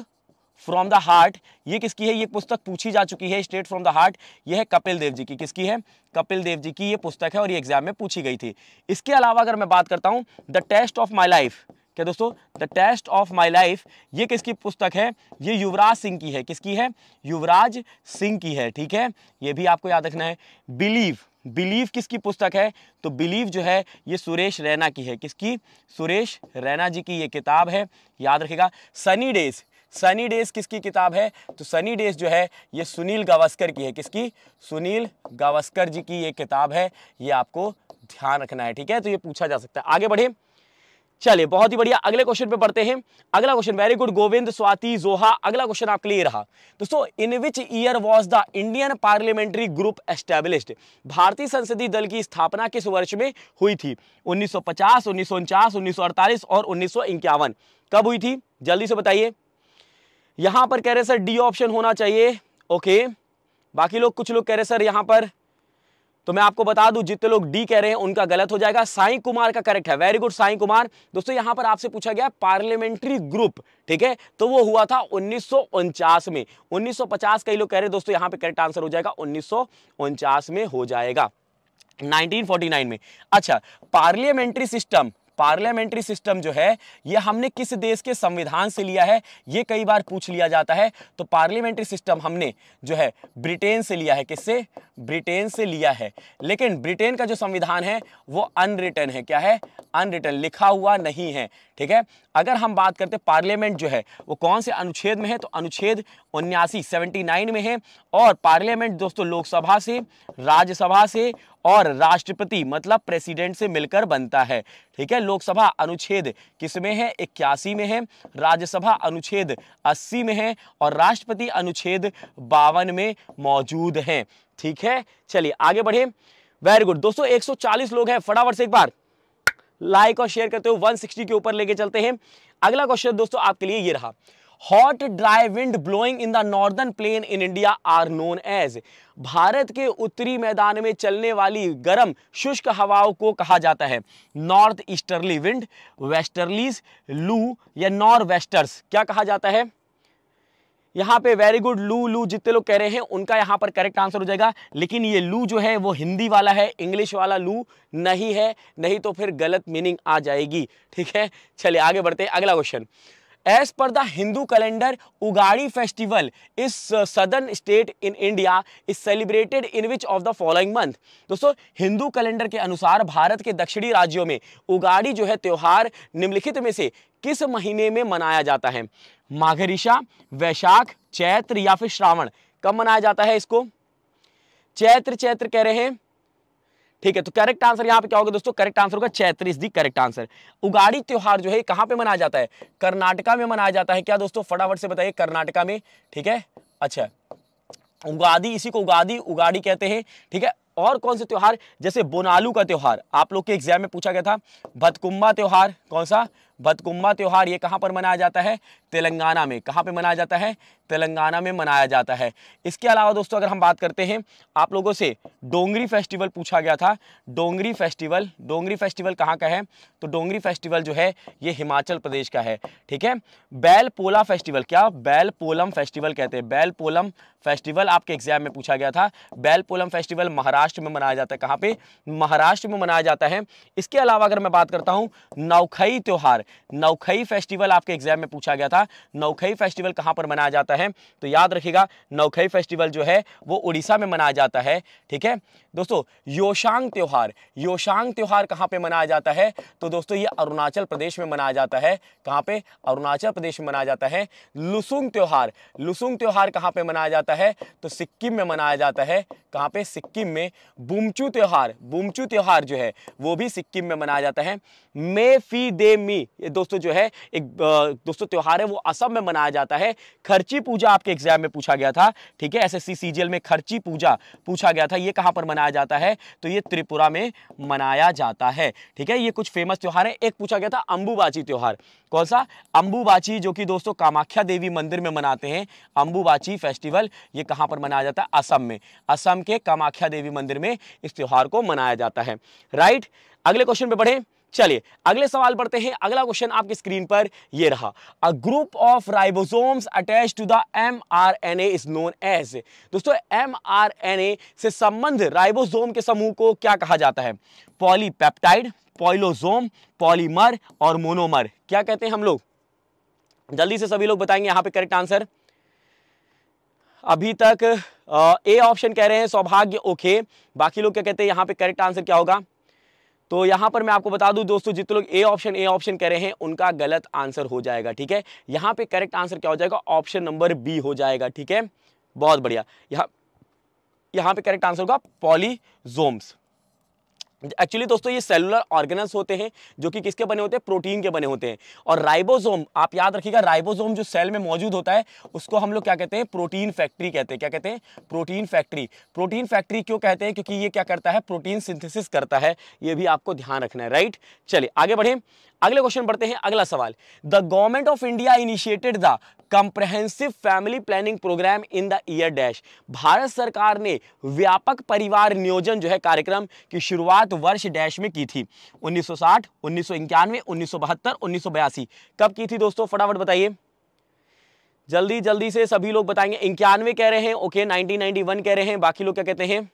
फ्रॉम द हार्ट ये किसकी है ये पुस्तक पूछी जा चुकी है स्ट्रेट फ्रॉम द हार्ट ये है कपिल देव जी की किसकी है कपिल देव जी की ये पुस्तक है और ये एग्जाम में पूछी गई थी इसके अलावा अगर मैं बात करता हूँ the test of my life क्या दोस्तों the test of my life ये किसकी पुस्तक है ये युवराज सिंह की है किसकी है युवराज सिंह की है ठीक है ये भी आपको याद रखना है बिलीव बिलीव किसकी पुस्तक है तो बिलीव जो है ये सुरेश रैना की है किसकी सुरेश रैना जी की ये किताब है याद रखेगा सनी डेज सनी डेज किसकी किताब है तो सनी डेज जो है ये सुनील गावस्कर की है किसकी सुनील गावस्कर जी की ये किताब है ये आपको ध्यान रखना है ठीक है तो ये पूछा जा सकता है आगे बढ़े चलिए बहुत ही बढ़िया अगले क्वेश्चन पे पढ़ते हैं अगला question very good Govind Swati Zoha अगला क्वेश्चन आपके लिए रहा दोस्तों in which year was the Indian parliamentary group establish भारतीय संसदीय दल की स्थापना किस वर्ष में हुई थी 1950 1949 1948 और उन्नीस कब हुई थी जल्दी से बताइए यहां पर कह रहे सर डी ऑप्शन होना चाहिए ओके बाकी लोग कुछ लोग कह रहे सर यहां पर तो मैं आपको बता दूं जितने लोग डी कह रहे हैं उनका गलत हो जाएगा साई कुमार का करेक्ट है वेरी गुड साई कुमार दोस्तों यहां पर आपसे पूछा गया पार्लियामेंट्री ग्रुप ठीक है तो वो हुआ था उन्नीस में उन्नीस कई लोग कह रहे हैं दोस्तों यहां पे करेक्ट आंसर हो जाएगा उन्नीस में हो जाएगा 1949 में अच्छा पार्लियामेंट्री सिस्टम पार्लियामेंट्री सिस्टम जो है ये हमने किस देश के संविधान से लिया है ये कई बार पूछ लिया जाता है तो पार्लियामेंट्री सिस्टम हमने जो है ब्रिटेन से लिया है किससे ब्रिटेन से लिया है लेकिन ब्रिटेन का जो संविधान है वो अनरिटर्न है क्या है अनरिटर्न लिखा हुआ नहीं है ठीक है अगर हम बात करते पार्लियामेंट जो है वो कौन से अनुच्छेद में है तो अनुच्छेद उन्यासी सेवेंटी में है और पार्लियामेंट दोस्तों लोकसभा से राज्यसभा से और राष्ट्रपति मतलब प्रेसिडेंट से मिलकर बनता है ठीक है लोकसभा अनुच्छेद किसमें है इक्यासी में है राज्यसभा अनुच्छेद 80 में है और राष्ट्रपति अनुच्छेद बावन में मौजूद हैं ठीक है चलिए आगे बढ़े वेरी गुड दोस्तों 140 लोग हैं फटाफट से एक बार लाइक और शेयर करते हो 160 के ऊपर लेके चलते हैं अगला क्वेश्चन दोस्तों आपके लिए ये रहा hot dry wind blowing in the northern plain in India are known as Bharat के उत्तरी मैदान में चलने वाली गर्म शुष्क हवाओं को कहा जाता है नॉर्थ ईस्टर्ली विंड वेस्टर्लीज लू या नॉर्थ वेस्टर्स क्या कहा जाता है यहाँ पे वेरी गुड लू लू जितने लोग कह रहे हैं उनका यहाँ पर करेक्ट आंसर हो जाएगा लेकिन ये लू जो है वो हिंदी वाला है इंग्लिश वाला लू नहीं है नहीं तो फिर गलत मीनिंग आ जाएगी ठीक है चलिए आगे बढ़ते हैं अगला question as per the Hindu calendar Ugadi festival is southern state in India is celebrated in which of the following month दोस्तों हिंदू कैलेंडर के अनुसार भारत के दक्षिणी राज्यों में उगाड़ी जो है त्यौहार निम्नलिखित में से किस महीने में मनाया जाता है माघरिशा वैशाख चैत्र या फिर श्रावण कब मनाया जाता है इसको चैत्र चैत्र कह रहे हैं ठीक है तो करेक्ट आंसर यहाँ पे क्या होगा दोस्तों करेक्ट आंसर होगा Chaitra the correct answer Ugadi त्यौहार जो है कहाँ पे मनाया जाता है कर्नाटका में मनाया जाता है क्या दोस्तों फटाफट से बताइए कर्नाटका में ठीक है अच्छा उगादी इसी को उगादी उगाड़ी कहते हैं ठीक है और कौन से त्यौहार जैसे बोनालू का त्यौहार आप लोग के एग्जाम में पूछा गया था भतकुम्बा त्यौहार कौन सा भतकुम्बा त्यौहार ये कहाँ पर मनाया जाता है तेलंगाना में कहाँ पे मनाया जाता है तेलंगाना में मनाया जाता है इसके अलावा दोस्तों अगर हम बात करते हैं आप लोगों से डोंगरी फेस्टिवल पूछा गया था डोंगरी फेस्टिवल डोंगरी फेस्टिवल कहाँ का है तो डोंगरी फेस्टिवल जो है ये हिमाचल प्रदेश का है ठीक है बैल पोला फेस्टिवल क्या बैल पोलम फेस्टिवल कहते हैं बैल पोलम फेस्टिवल आपके एग्जाम में पूछा गया था बैल पोलम फेस्टिवल महाराष्ट्र में मनाया जाता है कहाँ पे महाराष्ट्र में मनाया जाता है इसके अलावा अगर मैं बात करता हूँ नौखई त्यौहार नौखई फेस्टिवल आपके एग्जाम में पूछा गया था नौखई फेस्टिवल कहाँ पर मनाया जाता है जाता है तो याद रखिएगा नौखई फेस्टिवल जो है वो उड़ीसा में मनाया जाता है ठीक है दोस्तों योशांग त्यौहार योशांग त्यौहार कहाँ पे मनाया जाता है तो दोस्तों ये अरुणाचल प्रदेश में मनाया जाता है कहाँ पे अरुणाचल प्रदेश में मनाया जाता है लुसुंग त्यौहार लुसुंग त्यौहार कहाँ पे मनाया जाता है तो सिक्किम में मनाया जाता है कहाँ पे सिक्किम में बुमचू त्यौहार बुमचू त्यौहार जो है वो भी सिक्किम में मनाया जाता है मे फी दे मी ये दोस्तों जो है एक दोस्तों त्यौहार है वो असम में मनाया जाता है खर्ची खर्ची पूजा आपके एग्जाम में पूछा गया था ठीक है एसएससी सीजीएल में खर्ची पूजा पूछा गया था ये कहाँ पर मनाया जाता है तो ये त्रिपुरा में मनाया जाता है ठीक है ये कुछ फेमस त्यौहार है एक पूछा गया था अंबुबाची त्यौहार कौन सा अंबुबाची जो कि दोस्तों कामाख्या देवी मंदिर में मनाते हैं अंबुबाची फेस्टिवल ये कहाँ पर मनाया जाता है असम में असम के कामाख्या देवी मंदिर में इस त्यौहार को मनाया जाता है राइट अगले क्वेश्चन पे बढ़े चलिए अगले सवाल पढ़ते हैं अगला क्वेश्चन आपकी स्क्रीन पर ये रहा a group of ribosomes attach to the N is known as दोस्तों ए से संबंध राइबोसोम के समूह को क्या कहा जाता है पॉलीपेप्टाइड पॉइलोसोम पॉलीमर और मोनोमर क्या कहते हैं हम लोग जल्दी से सभी लोग बताएंगे यहां पे करेक्ट आंसर अभी तक ए ऑप्शन कह रहे हैं सौभाग्य ओके बाकी लोग क्या कहते हैं यहां पे करेक्ट आंसर क्या होगा तो यहाँ पर मैं आपको बता दूं दोस्तों जितने लोग ए ऑप्शन ए ऑप्शन कह रहे हैं उनका गलत आंसर हो जाएगा ठीक है यहां पे करेक्ट आंसर क्या हो जाएगा ऑप्शन नंबर बी हो जाएगा ठीक है बहुत बढ़िया यहां यहां पे करेक्ट आंसर होगा पॉलीजोम्स एक्चुअली दोस्तों ये सेलुलर ऑर्गेनल्स होते हैं जो कि किसके बने होते हैं प्रोटीन के बने होते हैं और राइबोसोम आप याद रखिएगा राइबोसोम जो सेल में मौजूद होता है उसको हम लोग क्या कहते हैं प्रोटीन फैक्ट्री कहते हैं क्या कहते हैं प्रोटीन फैक्ट्री प्रोटीन फैक्ट्री क्यों कहते हैं क्योंकि ये क्या करता है प्रोटीन सिंथेसिस करता है ये भी आपको ध्यान रखना है राइट चलिए आगे बढ़ें अगले क्वेश्चन पढ़ते हैं अगला सवाल the government of India initiated the comprehensive family planning programme in the year dash Bharat सरकार ने व्यापक परिवार नियोजन जो है कार्यक्रम की शुरुआत वर्ष डैश में की थी 1960, 1991, 1972, 1982 कब की थी दोस्तों फटाफट बताइए जल्दी जल्दी से सभी लोग बताएंगे इक्यानवे कह रहे हैं ओके 1991 कह रहे हैं बाकी लोग क्या कहते हैं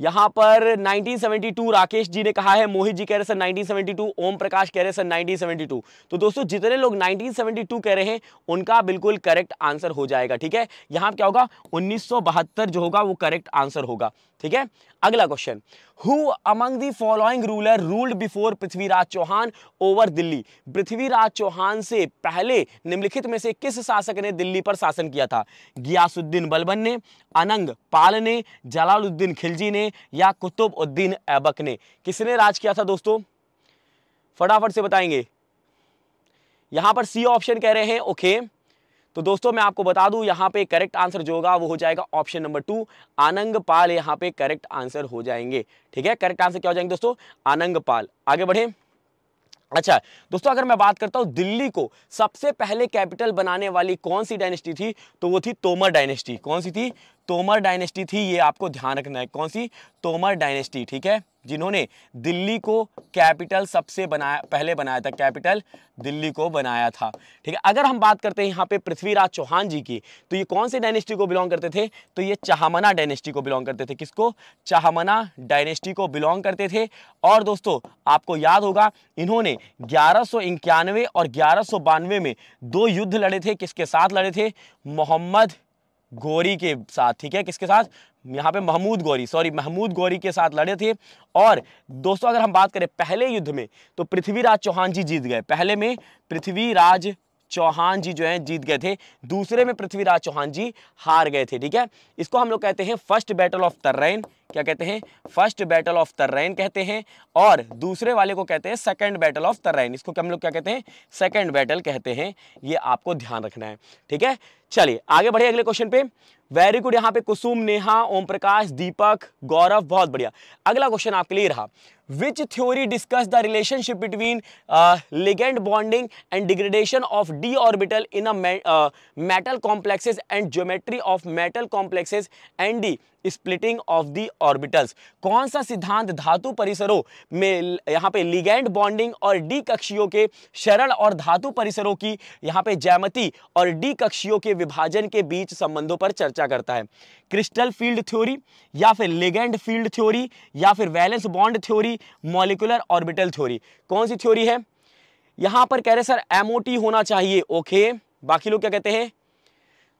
यहां पर 1972 राकेश जी ने कहा है मोहित जी कह रहे सर 1972 ओम प्रकाश कह रहे सर 1972 तो दोस्तों जितने लोग 1972 कह रहे हैं उनका बिल्कुल करेक्ट आंसर हो जाएगा ठीक है यहां क्या होगा 1972 जो होगा वो करेक्ट आंसर होगा ठीक है अगला question who among the following ruler ruled before Prithviraj Chauhan over Delhi Prithviraj Chauhan से पहले निम्नलिखित में से किस शासक ने दिल्ली पर शासन किया था गियासुद्दीन बलबन ने अनंग पाल ने जलालुद्दीन खिलजी ने या कुतुब उद्दीन ऐबक ने किसने राज किया था दोस्तों फटाफट से बताएंगे यहां पर सी ऑप्शन कह रहे हैं ओके okay. तो दोस्तों मैं आपको बता दूं यहाँ पे करेक्ट आंसर जो होगा वो हो जाएगा option number two Anang Pal यहाँ पे करेक्ट आंसर हो जाएंगे ठीक है करेक्ट आंसर क्या हो जाएंगे दोस्तों आनंग पाल आगे बढ़े अच्छा दोस्तों अगर मैं बात करता हूँ दिल्ली को सबसे पहले कैपिटल बनाने वाली कौन सी डायनेस्टी थी तो वो थी तोमर डायनेस्टी कौन सी थी तोमर डायनेस्टी थी ये आपको ध्यान रखना है कौन सी तोमर डायनेस्टी ठीक है जिन्होंने दिल्ली को कैपिटल सबसे बनाया पहले बनाया था कैपिटल दिल्ली को बनाया था ठीक है अगर हम बात करते हैं यहाँ पे पृथ्वीराज चौहान जी की तो ये कौन से डायनेस्टी को बिलोंग करते थे तो ये चाहमना डायनेस्टी को बिलोंग करते थे किसको चाहमना डायनेस्टी को बिलोंग करते थे और दोस्तों आपको याद होगा इन्होंने ग्यारह और ग्यारह में दो युद्ध लड़े थे किसके साथ लड़े थे मोहम्मद गौरी के साथ ठीक है किसके साथ यहाँ पे महमूद गौरी सॉरी महमूद गौरी के साथ लड़े थे और दोस्तों अगर हम बात करें पहले युद्ध में तो पृथ्वीराज चौहान जी जीत गए पहले में पृथ्वीराज चौहान जी जो है जीत गए थे दूसरे में पृथ्वीराज चौहान जी हार गए थे ठीक है इसको हम लोग कहते हैं फर्स्ट बैटल ऑफ तर्रैन क्या कहते हैं फर्स्ट बैटल ऑफ तर्रैन कहते हैं और दूसरे वाले को कहते हैं सेकंड बैटल ऑफ तर्रैन इसको हम लोग क्या कहते हैं सेकंड बैटल कहते हैं ये आपको ध्यान रखना है ठीक है चलिए आगे बढ़िए अगले क्वेश्चन पे वेरी गुड यहाँ पे कुसुम नेहा ओम प्रकाश दीपक गौरव बहुत बढ़िया अगला क्वेश्चन आपके लिए रहा which theory discuss the relationship between ligand bonding and degradation of D orbital in a metal complexes and geometry of metal complexes and D splitting of the orbitals कौन सा सिद्धांत धातु परिसरों में यहाँ पे लिगेंड बॉन्डिंग और डी कक्षियों के शरण और धातु परिसरों की यहाँ पे जैमति और डी कक्षियों के विभाजन के बीच संबंधों पर चर्चा करता है क्रिस्टल फील्ड थ्योरी या फिर लिगेंड फील्ड थ्योरी या फिर valence bond theory molecular orbital theory कौन सी थ्योरी है यहाँ पर कह रहे सर एमओटी होना चाहिए ओके बाकी लोग क्या कहते हैं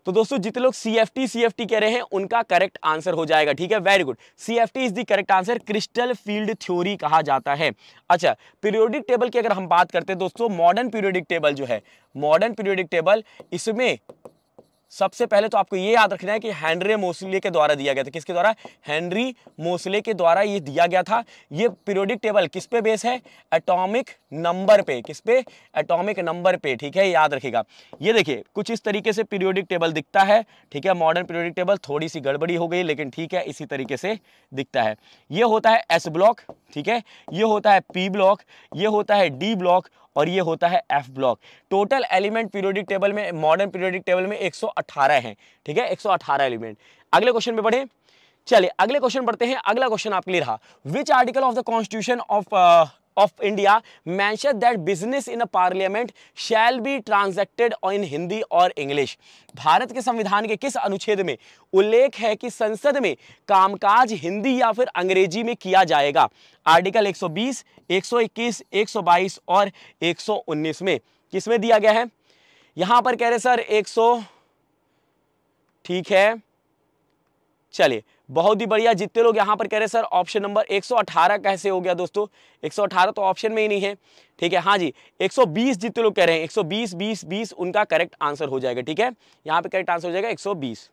तो दोस्तों जितने लोग C F T C F T कह रहे हैं उनका करेक्ट आंसर हो जाएगा ठीक है very good C F T is the correct answer crystal field theory कहा जाता है अच्छा पीरियोडिक टेबल की अगर हम बात करते हैं दोस्तों मॉडर्न पीरियोडिक टेबल जो है मॉडर्न पीरियोडिक टेबल इसमें सबसे पहले तो आपको ये याद रखना है कि हैंनरी मोसले के द्वारा दिया गया था किसके द्वारा हैंनरी मोसले के द्वारा ये दिया गया था ये पीरियोडिक टेबल किस पे बेस है एटॉमिक नंबर पे किस पे एटॉमिक नंबर पे ठीक है याद रखिएगा ये देखिए कुछ इस तरीके से पीरियोडिक टेबल दिखता है ठीक है मॉडर्न पीरियोडिक टेबल थोड़ी सी गड़बड़ी हो गई लेकिन ठीक है इसी तरीके से दिखता है ये होता है एस ब्लॉक ठीक है ये होता है पी ब्लॉक ये होता है डी ब्लॉक और ये होता है F block total element periodic table में मॉडर्न पीरियोडिक टेबल में 118 हैं ठीक है 118 एलिमेंट अगले क्वेश्चन पे बढ़े चलिए अगले क्वेश्चन पढ़ते हैं अगला क्वेश्चन आपके लिए रहा which article of the constitution of of India mentioned that business in a parliament shall be transacted in Hindi और इंग्लिश भारत के संविधान के किस अनुच्छेद में उल्लेख है कि संसद में कामकाज हिंदी या फिर अंग्रेजी में किया जाएगा आर्टिकल 120, 121, 122 और 119 में किसमें दिया गया है यहां पर कह रहे सर 100 ठीक है चलिए बहुत ही बढ़िया जितने लोग यहाँ पर कह रहे सर ऑप्शन नंबर 118 कैसे हो गया दोस्तों 118 तो ऑप्शन में ही नहीं है ठीक है हाँ जी 120 जितने लोग कह रहे हैं 120 20 20 उनका करेक्ट आंसर हो जाएगा ठीक है यहाँ पे करेक्ट आंसर हो जाएगा 120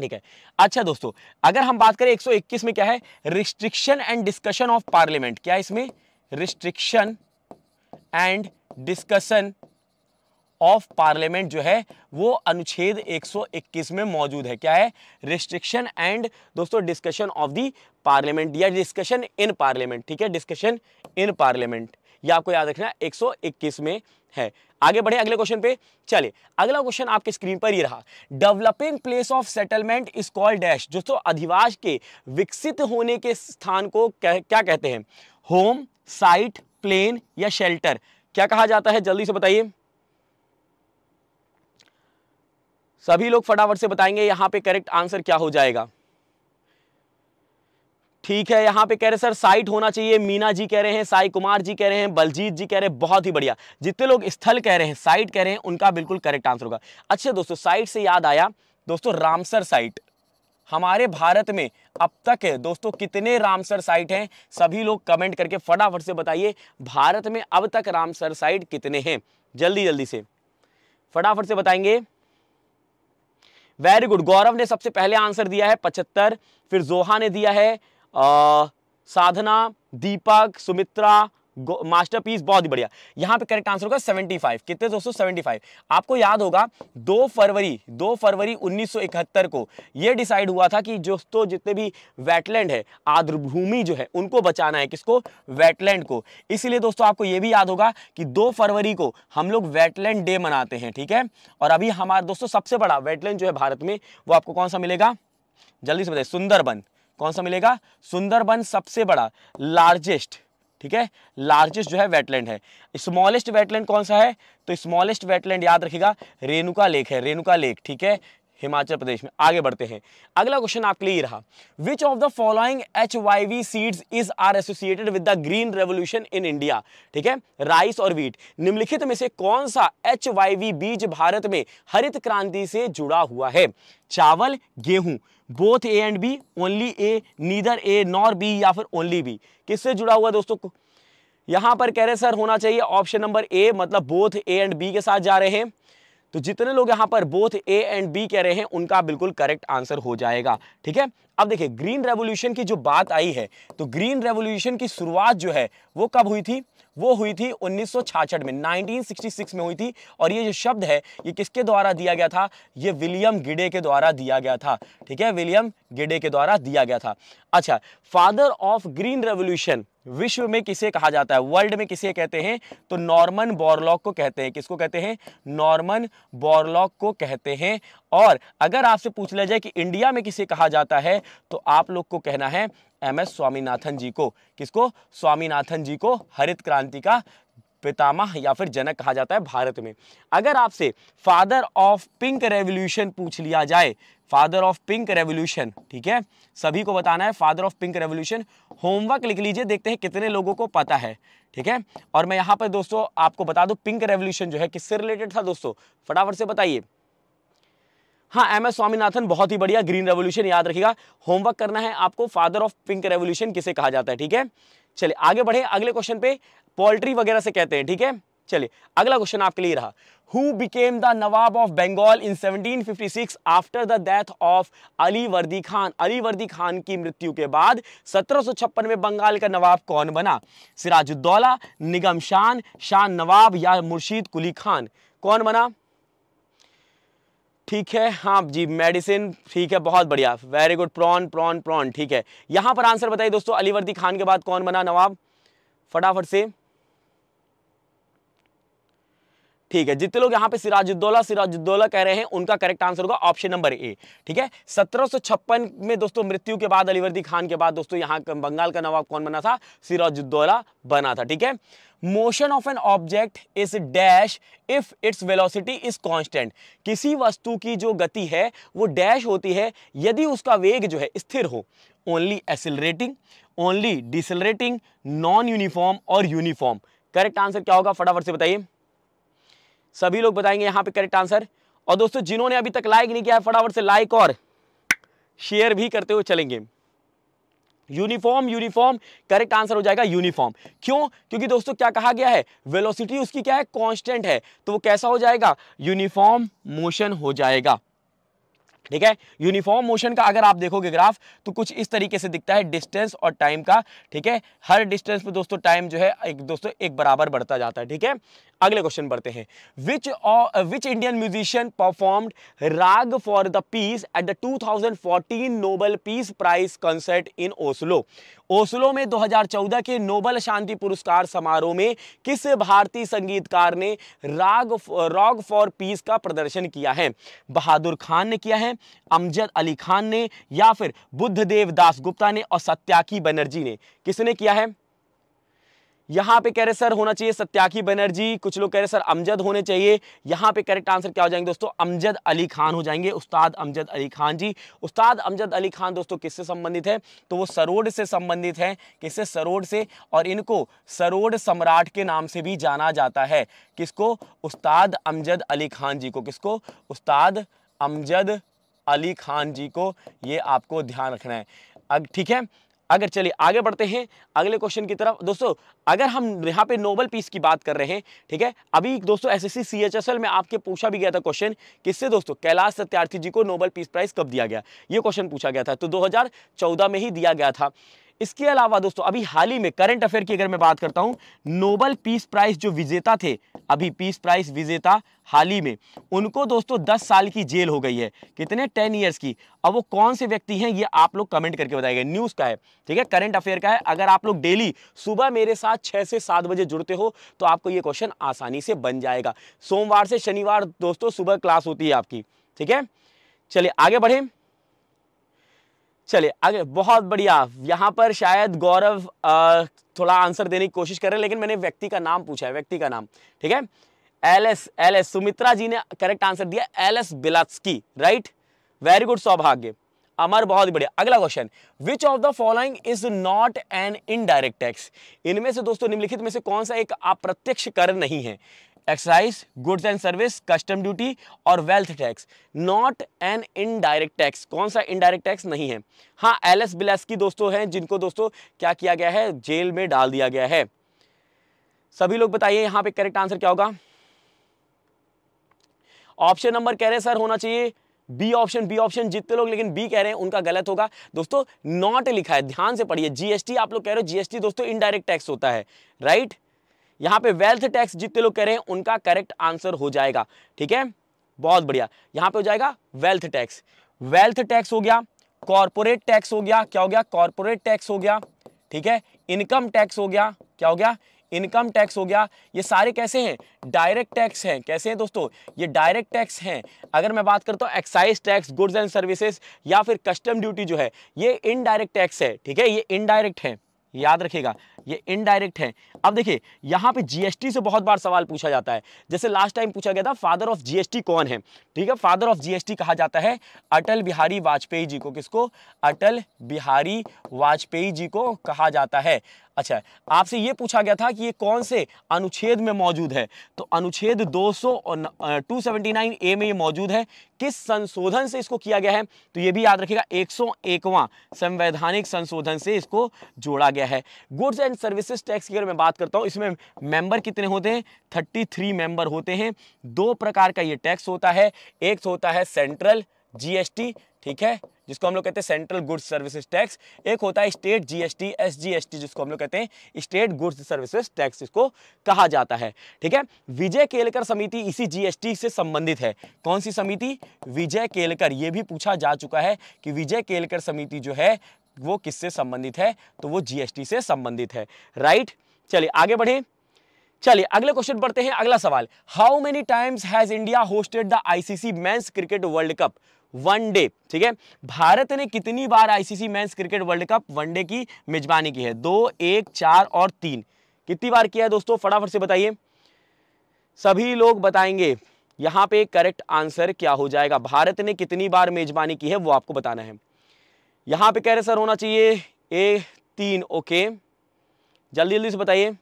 ठीक है अच्छा दोस्तों अगर हम बात करें 121 में क्या है restriction and discussion of parliament क्या इसमें restriction and discussion of parliament जो है वो अनुच्छेद 121 में मौजूद है क्या है रिस्ट्रिक्शन एंड दोस्तों डिस्कशन ऑफ दी पार्लियामेंट या डिस्कशन इन पार्लियामेंट ठीक है डिस्कशन इन पार्लियामेंट ये आपको याद रखना 121 में है आगे बढ़े अगले क्वेश्चन पे चलिए अगला क्वेश्चन आपके स्क्रीन पर ही रहा developing place of settlement is called dash दोस्तों अधिवास के विकसित होने के स्थान को क्या, क्या कहते हैं होम साइट प्लेन या शेल्टर क्या कहा जाता है जल्दी से बताइए सभी लोग फटाफट से बताएंगे यहां पे करेक्ट आंसर क्या हो जाएगा ठीक है यहां पे कह रहे सर साइट होना चाहिए मीना जी कह रहे हैं साई कुमार जी कह रहे हैं बलजीत जी कह रहे हैं बहुत ही बढ़िया जितने लोग स्थल कह रहे हैं साइट कह रहे हैं उनका बिल्कुल करेक्ट आंसर होगा अच्छा दोस्तों साइट से याद आया दोस्तों रामसर साइट हमारे भारत में अब तक है दोस्तों कितने रामसर साइट हैं सभी लोग कमेंट करके फटाफट से बताइए भारत में अब तक रामसर साइट कितने हैं जल्दी जल्दी से फटाफट से बताएंगे वेरी गुड गौरव ने सबसे पहले आंसर दिया है पचहत्तर फिर जोहा ने दिया है आ, साधना दीपक सुमित्रा मास्टरपीस बहुत ही बढ़िया यहां पे करेक्ट आंसर होगा 75 कितने दोस्तों 75 आपको याद होगा 2 फरवरी 2 फरवरी 1971 को यह डिसाइड हुआ था कि जो तो जितने भी वेटलैंड है भूमि जो है उनको बचाना है किसको वेटलैंड को इसीलिए दोस्तों आपको यह भी याद होगा कि 2 फरवरी को हम लोग वेटलैंड डे मनाते हैं ठीक है और अभी हमारे दोस्तों सबसे बड़ा वेटलैंड जो है भारत में वो आपको कौन सा मिलेगा जल्दी से बताइए सुंदरबन कौन सा मिलेगा सुंदरबन सबसे बड़ा लार्जेस्ट ठीक है लार्जेस्ट जो है वेटलैंड है स्मॉलेस्ट वेटलैंड कौन सा है तो स्मॉलेस्ट वेटलैंड याद रखेगा रेणुका लेक है रेणुका लेक ठीक है हिमाचल प्रदेश में आगे बढ़ते हैं अगला क्वेश्चन आपके लिए रहा which of the following H Y V seeds is are associated with the green revolution in India ठीक है राइस और वीट निम्नलिखित में से कौन सा एच वाई वी बीज भारत में हरित क्रांति से जुड़ा हुआ है चावल गेहूं both A and B only A neither A nor B या फिर ओनली बी किससे जुड़ा हुआ दोस्तों यहां पर कह रहे सर होना चाहिए ऑप्शन नंबर ए मतलब बोथ ए एंड बी के साथ जा रहे हैं तो जितने लोग यहां पर बोथ ए एंड बी कह रहे हैं उनका बिल्कुल करेक्ट आंसर हो जाएगा ठीक है अब देखिए ग्रीन रेवोल्यूशन की जो बात आई है तो ग्रीन रेवोल्यूशन की शुरुआत जो है वो कब हुई थी वो हुई थी 1966 में 1966 में हुई थी और ये जो शब्द है ये किसके द्वारा दिया गया था ये विलियम गिडे के द्वारा दिया गया था ठीक है विलियम गिडे के द्वारा दिया गया था अच्छा फादर ऑफ ग्रीन रेवोल्यूशन विश्व में किसे कहा जाता है वर्ल्ड में किसे कहते हैं तो नॉर्मन बोरलॉक को कहते हैं किसको कहते हैं नॉर्मन बोरलॉक को कहते हैं और अगर आपसे पूछ लिया जाए कि इंडिया में किसे कहा जाता है तो आप लोग को कहना है एम एस स्वामीनाथन जी को किसको स्वामीनाथन जी को हरित क्रांति का पितामह या फिर जनक कहा जाता है भारत में अगर आपसे फादर ऑफ पिंक रेवोल्यूशन पूछ लिया जाए फादर ऑफ पिंक रेवोल्यूशन ठीक है सभी को बताना है father of pink revolution homework लिख लीजिए देखते हैं कितने लोगों को पता है ठीक है और मैं यहाँ पर दोस्तों आपको बता दूँ पिंक रेवोल्यूशन जो है किससे रिलेटेड था दोस्तों फटाफट से बताइए हाँ एम एस स्वामीनाथन बहुत ही बढ़िया ग्रीन रेवोल्यूशन याद रखिएगा होमवर्क करना है आपको फादर ऑफ पिंक रेवोल्यूशन किसे कहा जाता है ठीक है चलिए आगे बढ़े अगले क्वेश्चन पे पोल्ट्री वगैरह से कहते हैं ठीक है चलिए अगला क्वेश्चन आपके लिए रहा who became the nawab of Bengal in 1756 after the death of Alivardi Khan Ali Alivardi Khan की मृत्यु के बाद सत्रह में बंगाल का नवाब कौन बना सिराजुद्दौला निगम शान शान नवाब या मुर्शीद कुली खान कौन बना ठीक है हाँ जी मेडिसिन ठीक है बहुत बढ़िया वेरी गुड प्रॉन प्रॉन प्रॉन ठीक है यहाँ पर आंसर बताइए दोस्तों अलीवर्दी खान के बाद कौन बना नवाब फटाफट से ठीक है जितने लोग यहाँ पे सिराजुद्दौला सिराजुद्दौला कह रहे हैं उनका करेक्ट आंसर होगा ऑप्शन नंबर ए ठीक है सत्रह में दोस्तों मृत्यु के बाद अलीवर्दी खान के बाद दोस्तों यहाँ बंगाल का नवाब कौन बना था सिराजुद्दौला बना था ठीक है motion of an object is dash if its velocity is constant किसी वस्तु की जो गति है वो डैश होती है यदि उसका वेग जो है स्थिर हो only accelerating only decelerating non uniform और यूनिफॉर्म करेक्ट आंसर क्या होगा फटाफट से बताइए सभी लोग बताएंगे यहां पे करेक्ट आंसर और दोस्तों जिन्होंने अभी तक लाइक नहीं किया है फटाफट से लाइक और शेयर भी करते हुए चलेंगे यूनिफॉर्म यूनिफॉर्म करेक्ट आंसर हो जाएगा यूनिफॉर्म क्यों क्योंकि दोस्तों क्या कहा गया है वेलोसिटी उसकी क्या है कांस्टेंट है तो वो कैसा हो जाएगा यूनिफॉर्म मोशन हो जाएगा ठीक है यूनिफॉर्म मोशन का अगर आप देखोगे ग्राफ तो कुछ इस तरीके से दिखता है डिस्टेंस और टाइम का ठीक है हर डिस्टेंस पे दोस्तों टाइम जो है एक दोस्तों एक बराबर बढ़ता जाता है ठीक है अगले क्वेश्चन बढ़ते हैं which which Indian musician performed raga for the peace at the 2014 Nobel peace prize concert in Oslo Oslo में 2014 के नोबल शांति पुरस्कार समारोह में किस भारतीय संगीतकार ने राग रॉग फॉर पीस का प्रदर्शन किया है बहादुर खान ने किया है अमजद अली खान ने या फिर देव दास गुप्ता ने और सत्याकी बनर्जी ने किसने किया है यहाँ पे कह रहे सर होना चाहिए सत्याकी बनर्जी कुछ लोग कह रहे सर अमजद होने चाहिए यहाँ पे करेक्ट आंसर क्या हो जाएंगे दोस्तों अमजद अली खान हो जाएंगे उस्ताद अमजद अली खान जी उस्ताद अमजद अली खान दोस्तों किससे संबंधित है तो वो सरोड से संबंधित है किससे सरोड से और इनको सरोड सम्राट के नाम से भी जाना जाता है किसको उस्ताद अमजद अली खान जी को किसको उस्ताद अमजद अली खान जी को ये आपको ध्यान रखना है अब ठीक है अगर चलिए आगे बढ़ते हैं अगले क्वेश्चन की तरफ दोस्तों अगर हम यहाँ पे नोबल पीस की बात कर रहे हैं ठीक है अभी दोस्तों एस एस सी में आपके पूछा भी गया था क्वेश्चन किससे दोस्तों कैलाश सत्यार्थी जी को नोबल पीस प्राइज कब दिया गया ये क्वेश्चन पूछा गया था तो दो में ही दिया गया था इसके अलावा दोस्तों अभी हाल ही में करंट अफेयर की अगर मैं बात करता हूँ नोबल पीस प्राइज जो विजेता थे अभी पीस प्राइस विजेता हाल ही में उनको दोस्तों 10 साल की जेल हो गई है कितने 10 इयर्स की अब वो कौन से व्यक्ति हैं ये आप लोग कमेंट करके बताएंगे न्यूज़ का है ठीक है करंट अफेयर का है अगर आप लोग डेली सुबह मेरे साथ छह से सात बजे जुड़ते हो तो आपको ये क्वेश्चन आसानी से बन जाएगा सोमवार से शनिवार दोस्तों सुबह क्लास होती है आपकी ठीक है चलिए आगे बढ़ें चलिए आगे बहुत बढ़िया यहाँ पर शायद गौरव थोड़ा आंसर देने की कोशिश कर रहे हैं लेकिन मैंने व्यक्ति का नाम पूछा है व्यक्ति का नाम ठीक है L S L S Sumitra ji ने करेक्ट आंसर दिया एल एस बिलास्की right very good Saubhagya Amar बहुत बढ़िया अगला question which of the following is not an indirect tax इनमें से दोस्तों निम्नलिखित में से कौन सा एक अप्रत्यक्ष कर नहीं है excise goods and service custom duty और wealth tax not an indirect tax कौन सा इनडायरेक्ट टैक्स नहीं है हाँ एल एस बिलस की दोस्तों हैं जिनको दोस्तों क्या किया गया है जेल में डाल दिया गया है सभी लोग बताइए यहाँ पे करेक्ट आंसर क्या होगा ऑप्शन नंबर कह रहे हैं सर होना चाहिए बी ऑप्शन बी ऑप्शन जितने लोग लेकिन बी कह रहे हैं उनका गलत होगा दोस्तों नॉट लिखा है ध्यान से पढ़िए जीएसटी आप लोग कह रहे हो जीएसटी दोस्तों इनडायरेक्ट टैक्स होता है राइट यहाँ पे वेल्थ टैक्स जितने लोग कह रहे हैं उनका करेक्ट आंसर हो जाएगा ठीक है बहुत बढ़िया यहाँ पे हो जाएगा वेल्थ टैक्स वेल्थ टैक्स हो गया कॉरपोरेट टैक्स हो गया क्या हो गया कॉरपोरेट टैक्स हो गया ठीक है इनकम टैक्स हो गया क्या हो गया इनकम टैक्स हो गया ये सारे कैसे हैं डायरेक्ट टैक्स हैं कैसे हैं दोस्तों ये डायरेक्ट टैक्स हैं अगर मैं बात करता हूँ excise tax goods and services या फिर कस्टम ड्यूटी जो है ये इनडायरेक्ट टैक्स है ठीक है ये इनडायरेक्ट है याद रखिएगा ये इनडायरेक्ट है अब देखिए यहाँ पे जीएसटी से बहुत बार सवाल पूछा जाता है जैसे लास्ट टाइम पूछा गया था फादर ऑफ जीएसटी कौन है ठीक है फादर ऑफ जीएसटी कहा जाता है अटल बिहारी वाजपेयी जी को किसको अटल बिहारी वाजपेयी जी को कहा जाता है अच्छा आपसे ये पूछा गया था कि ये कौन से अनुच्छेद में मौजूद है तो अनुच्छेद 200 और 279 ए में ये मौजूद है किस संशोधन से इसको किया गया है तो ये भी याद रखिएगा 101वां संवैधानिक संशोधन से इसको जोड़ा गया है गुड्स एंड सर्विसेज टैक्स की अगर मैं बात करता हूँ इसमें मेंबर कितने होते हैं 33 मेंबर होते हैं दो प्रकार का ये टैक्स होता है एक होता है सेंट्रल जीएसटी ठीक है जिसको हम लोग कहते हैं सेंट्रल गुड्स सर्विसेज टैक्स एक होता है स्टेट जीएसटी एसजीएसटी जिसको हम लोग कहते हैं स्टेट गुड्स सर्विसेज टैक्स इसको कहा जाता है ठीक है विजय केलकर समिति इसी जीएसटी से संबंधित है कौन सी समिति विजय केलकर ये भी पूछा जा चुका है कि विजय केलकर समिति जो है वो किससे संबंधित है तो वो जीएसटी से संबंधित है राइट चलिए आगे बढ़े चलिए अगले क्वेश्चन पढ़ते हैं अगला सवाल how many times has India hosted the ICC men's cricket world cup one day ठीक है भारत ने कितनी बार ICC men's cricket world cup one day की मेजबानी की है दो एक चार और तीन कितनी बार किया है दोस्तों फटाफट से बताइए सभी लोग बताएंगे यहां पे करेक्ट आंसर क्या हो जाएगा भारत ने कितनी बार मेजबानी की है वो आपको बताना है यहां पे कह रहे सर होना चाहिए ए तीन ओके जल्दी जल्दी से बताइए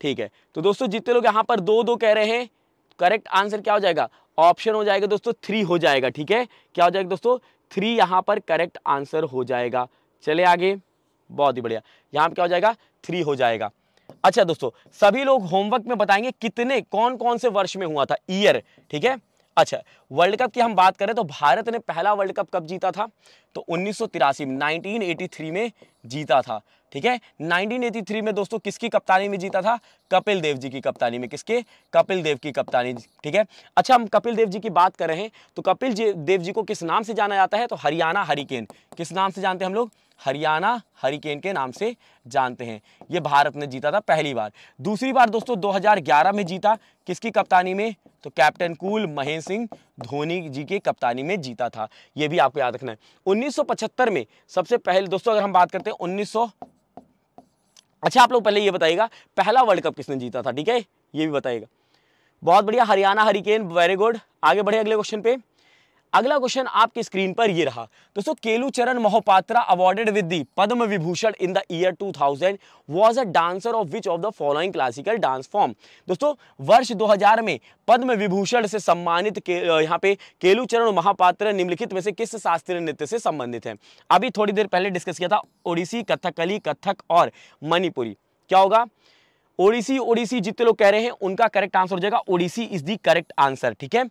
ठीक है तो दोस्तों जितने लोग यहां पर दो दो कह रहे हैं करेक्ट आंसर क्या हो जाएगा ऑप्शन हो जाएगा दोस्तों थ्री हो जाएगा ठीक है क्या हो जाएगा दोस्तों थ्री यहाँ पर करेक्ट आंसर हो जाएगा चले आगे बहुत ही बढ़िया यहाँ पर क्या हो जाएगा थ्री हो जाएगा अच्छा दोस्तों सभी लोग होमवर्क में बताएंगे कितने कौन कौन से वर्ष में हुआ था ईयर ठीक है अच्छा वर्ल्ड कप की हम बात करें तो भारत ने पहला वर्ल्ड कप कब जीता था तो उन्नीस सौ में जीता था ठीक है 1983 में दोस्तों किसकी कप्तानी में जीता था कपिल देव जी की कप्तानी में किसके कपिल देव की कप्तानी ठीक है अच्छा हम कपिल देव जी की बात कर रहे हैं तो कपिल देव जी को किस नाम से जाना जाता है तो हरियाणा हरिकेन किस नाम से जानते हैं हम लोग हरियाणा हरिकेन के नाम से जानते हैं ये भारत ने जीता था पहली बार दूसरी बार दोस्तों 2011 में जीता किसकी कप्तानी में तो कैप्टन कूल महेंद्र सिंह धोनी जी के कप्तानी में जीता था ये भी आपको याद रखना है 1975 में सबसे पहले दोस्तों अगर हम बात करते हैं उन्नीस अच्छा आप लोग पहले ये बताइएगा पहला वर्ल्ड कप किसने जीता था ठीक है ये भी बताइएगा बहुत बढ़िया हरियाणा हरिकेन वेरी गुड आगे बढ़े अगले क्वेश्चन पे अगला क्वेश्चन आपकी स्क्रीन पर ये रहा दोस्तों Kelu Charan Mohapatra awarded with the Padma Vibhushan in the year 2000 thousand was a dancer of which of the following classical dance form दोस्तों वर्ष 2000 में पद्म विभूषण से सम्मानित के, यहाँ पे केलू चरण महापात्र निम्नलिखित में से किस शास्त्रीय नृत्य से संबंधित है अभी थोड़ी देर पहले डिस्कस किया था ओडिसी कथकली कथक और मणिपुरी क्या होगा ओडिसी ओडिसी जितने लोग कह रहे हैं उनका करेक्ट आंसर हो जाएगा Odissi is the correct answer ठीक है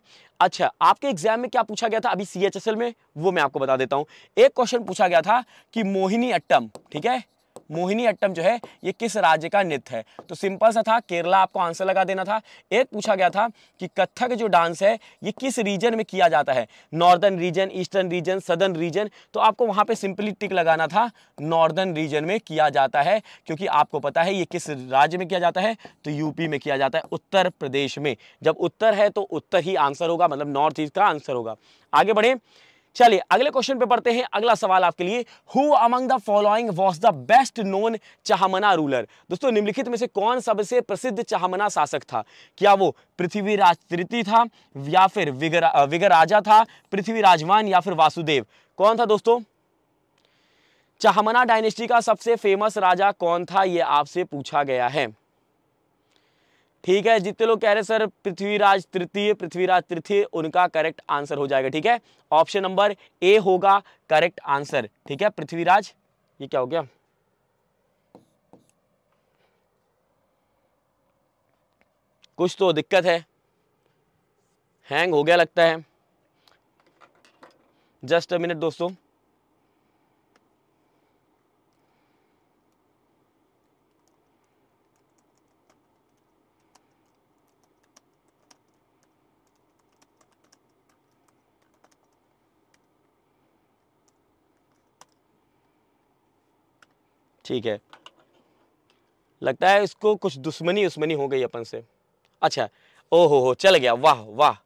अच्छा आपके एग्जाम में क्या पूछा गया था अभी सी में वो मैं आपको बता देता हूं एक क्वेश्चन पूछा गया था कि मोहिनी अट्टम ठीक है मोहिनी अट्टम जो है ये किस राज्य का नृत्य है तो सिंपल सा था केरला आपको आंसर लगा देना था एक पूछा गया था कि कथक जो डांस है ये किस रीजन में किया जाता है northern region eastern region southern region तो आपको वहां पे सिंपली टिक लगाना था नॉर्दर्न रीजन में किया जाता है क्योंकि आपको पता है ये किस राज्य में किया जाता है तो यूपी में किया जाता है उत्तर प्रदेश में जब उत्तर है तो उत्तर ही आंसर होगा मतलब नॉर्थ ईस्ट का आंसर होगा आगे बढ़े चलिए अगले क्वेश्चन पे पढ़ते हैं अगला सवाल आपके लिए who among the following was the best known Chahamana ruler दोस्तों निम्नलिखित में से कौन सबसे प्रसिद्ध चाहमना शासक था क्या वो पृथ्वीराज तृतीय था या फिर विगर विगराजा था पृथ्वी राजवान या फिर वासुदेव कौन था दोस्तों चाहमना डायनेस्टी का सबसे फेमस राजा कौन था ये आपसे पूछा गया है ठीक है जितने लोग कह रहे सर पृथ्वीराज तृतीय पृथ्वीराज तृतीय उनका करेक्ट आंसर हो जाएगा ठीक है ऑप्शन नंबर ए होगा करेक्ट आंसर ठीक है पृथ्वीराज ये क्या हो गया कुछ तो दिक्कत है हैंग हो गया लगता है जस्ट अ मिनट दोस्तों ठीक है लगता है इसको कुछ दुश्मनी उश्मनी हो गई अपन से अच्छा ओहो हो चल गया वाह वाह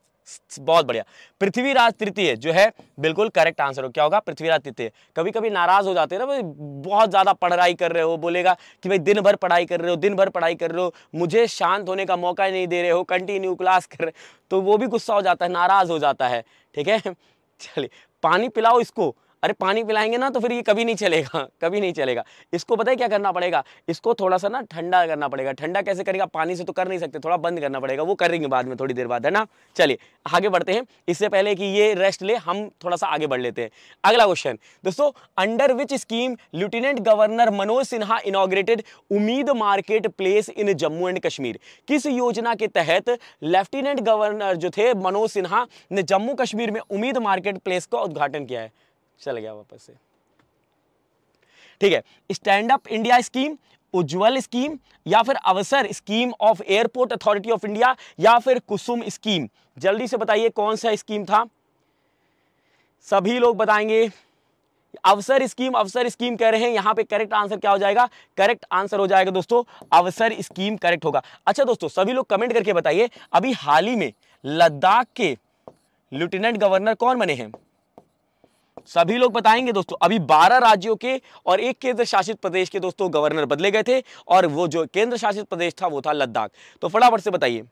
बहुत बढ़िया पृथ्वीराज तृतीय जो है बिल्कुल करेक्ट आंसर हो क्या होगा पृथ्वीराज तृतीय कभी कभी नाराज हो जाते हैं ना भाई बहुत ज्यादा पढ़ाई कर रहे हो बोलेगा कि भाई दिन भर पढ़ाई कर रहे हो दिन भर पढ़ाई कर रहे हो मुझे शांत होने का मौका ही नहीं दे रहे हो कंटिन्यू क्लास कर रहे तो वो भी गुस्सा हो जाता है नाराज हो जाता है ठीक है चलिए पानी पिलाओ इसको अरे पानी पिलाएंगे ना तो फिर ये कभी नहीं चलेगा कभी नहीं चलेगा इसको पता है क्या करना पड़ेगा इसको थोड़ा सा ना ठंडा करना पड़ेगा ठंडा कैसे करेगा पानी से तो कर नहीं सकते थोड़ा बंद करना पड़ेगा वो करेंगे बाद में थोड़ी देर बाद है ना चलिए आगे बढ़ते हैं इससे पहले कि ये रेस्ट ले हम थोड़ा सा आगे बढ़ लेते हैं अगला क्वेश्चन दोस्तों under which scheme lieutenant governor Manoj Sinha inaugurated Umeed market place in Jammu and Kashmir किस योजना के तहत लेफ्टिनेंट गवर्नर जो थे मनोज सिन्हा ने जम्मू कश्मीर में उम्मीद मार्केट प्लेस का उद्घाटन किया है चल गया वापस से ठीक है stand up India scheme Ujjwal scheme या फिर Avsar scheme of airport authority of India या फिर कुसुम स्कीम जल्दी से बताइए कौन सा स्कीम था सभी लोग बताएंगे अवसर स्कीम अवसर स्कीम कह रहे हैं यहां पे करेक्ट आंसर क्या हो जाएगा करेक्ट आंसर हो जाएगा दोस्तों अवसर स्कीम करेक्ट होगा अच्छा दोस्तों सभी लोग कमेंट करके बताइए अभी हाल ही में लद्दाख के लेफ्टिनेंट गवर्नर कौन बने हैं सभी लोग बताएंगे दोस्तों अभी 12 राज्यों के और एक केंद्र शासित प्रदेश के दोस्तों गवर्नर बदले गए थे और वो जो केंद्र शासित प्रदेश था वो था लद्दाख तो फटाफट से बताइए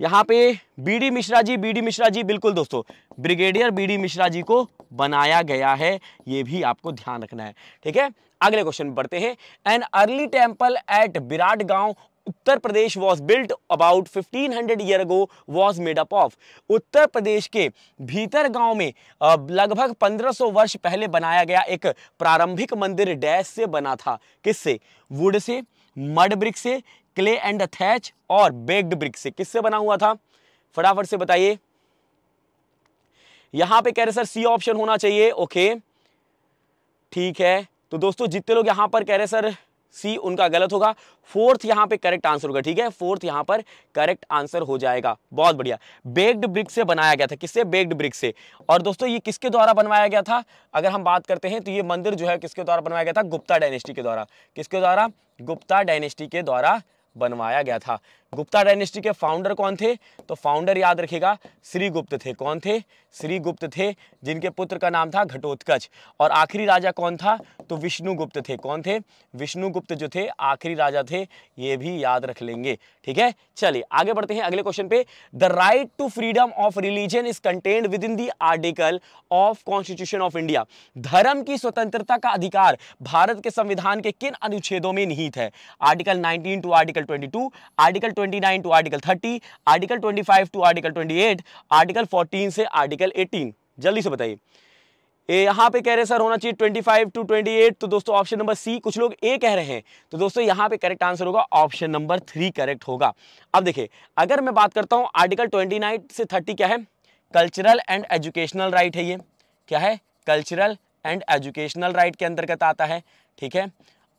यहां पे बीडी मिश्रा जी बीडी मिश्रा जी बिल्कुल दोस्तों ब्रिगेडियर बीडी मिश्रा जी को बनाया गया है ये भी आपको ध्यान रखना है ठीक है अगले क्वेश्चन बढ़ते हैं an early temple at Bhitargaon Uttar Pradesh was built about 1500 hundred year ago was made up of Uttar Pradesh के भीतर गांव में लगभग 1500 वर्ष पहले बनाया गया एक प्रारंभिक मंदिर डैश से बना था किससे वुड से मड ब्रिक से क्ले एंड थैच और बेग्ड ब्रिक से किससे बना हुआ था फटाफट से बताइए यहां पे कह रहे सर सी ऑप्शन होना चाहिए ओके ठीक है तो दोस्तों जितने लोग यहां पर कह रहे सर सी उनका गलत होगा फोर्थ यहां पे करेक्ट आंसर होगा ठीक है फोर्थ यहां पर करेक्ट आंसर हो जाएगा बहुत बढ़िया बेग्ड ब्रिक से बनाया गया था किससे बेग्ड ब्रिक से और दोस्तों ये किसके द्वारा बनवाया गया था अगर हम बात करते हैं तो ये मंदिर जो है किसके द्वारा बनवाया गया था गुप्ता डायनेस्टी के द्वारा किसके द्वारा गुप्ता डायनेस्टी के द्वारा बनवाया गया था गुप्ता डायनेस्टी के फाउंडर कौन थे तो फाउंडर याद रखेगा श्री गुप्त थे कौन थे श्री गुप्त थे जिनके पुत्र का नाम था घटोत्कच और आखिरी राजा कौन था तो विष्णुगुप्त थे कौन थे विष्णुगुप्त जो थे आखिरी राजा थे ये भी याद रख लेंगे ठीक है चलिए आगे बढ़ते हैं अगले क्वेश्चन पे the right to freedom of religion is contained within the article of constitution of India धर्म की स्वतंत्रता का अधिकार भारत के संविधान के किन अनुच्छेदों में निहित है article nineteen to article twenty article 29 to article 30 article 25 to article 28 article 14 से आर्टिकल 18 जल्दी से बताइए ए यहाँ पे कह रहे सर होना चाहिए 25 टू 28 तो दोस्तों ऑप्शन नंबर सी कुछ लोग ए कह रहे हैं तो दोस्तों यहाँ पे करेक्ट आंसर होगा ऑप्शन नंबर थ्री करेक्ट होगा अब देखिए अगर मैं बात करता हूँ आर्टिकल 29 से 30 क्या है कल्चरल एंड एजुकेशनल राइट है ये क्या है कल्चरल एंड एजुकेशनल राइट के अंतर्गत आता है ठीक है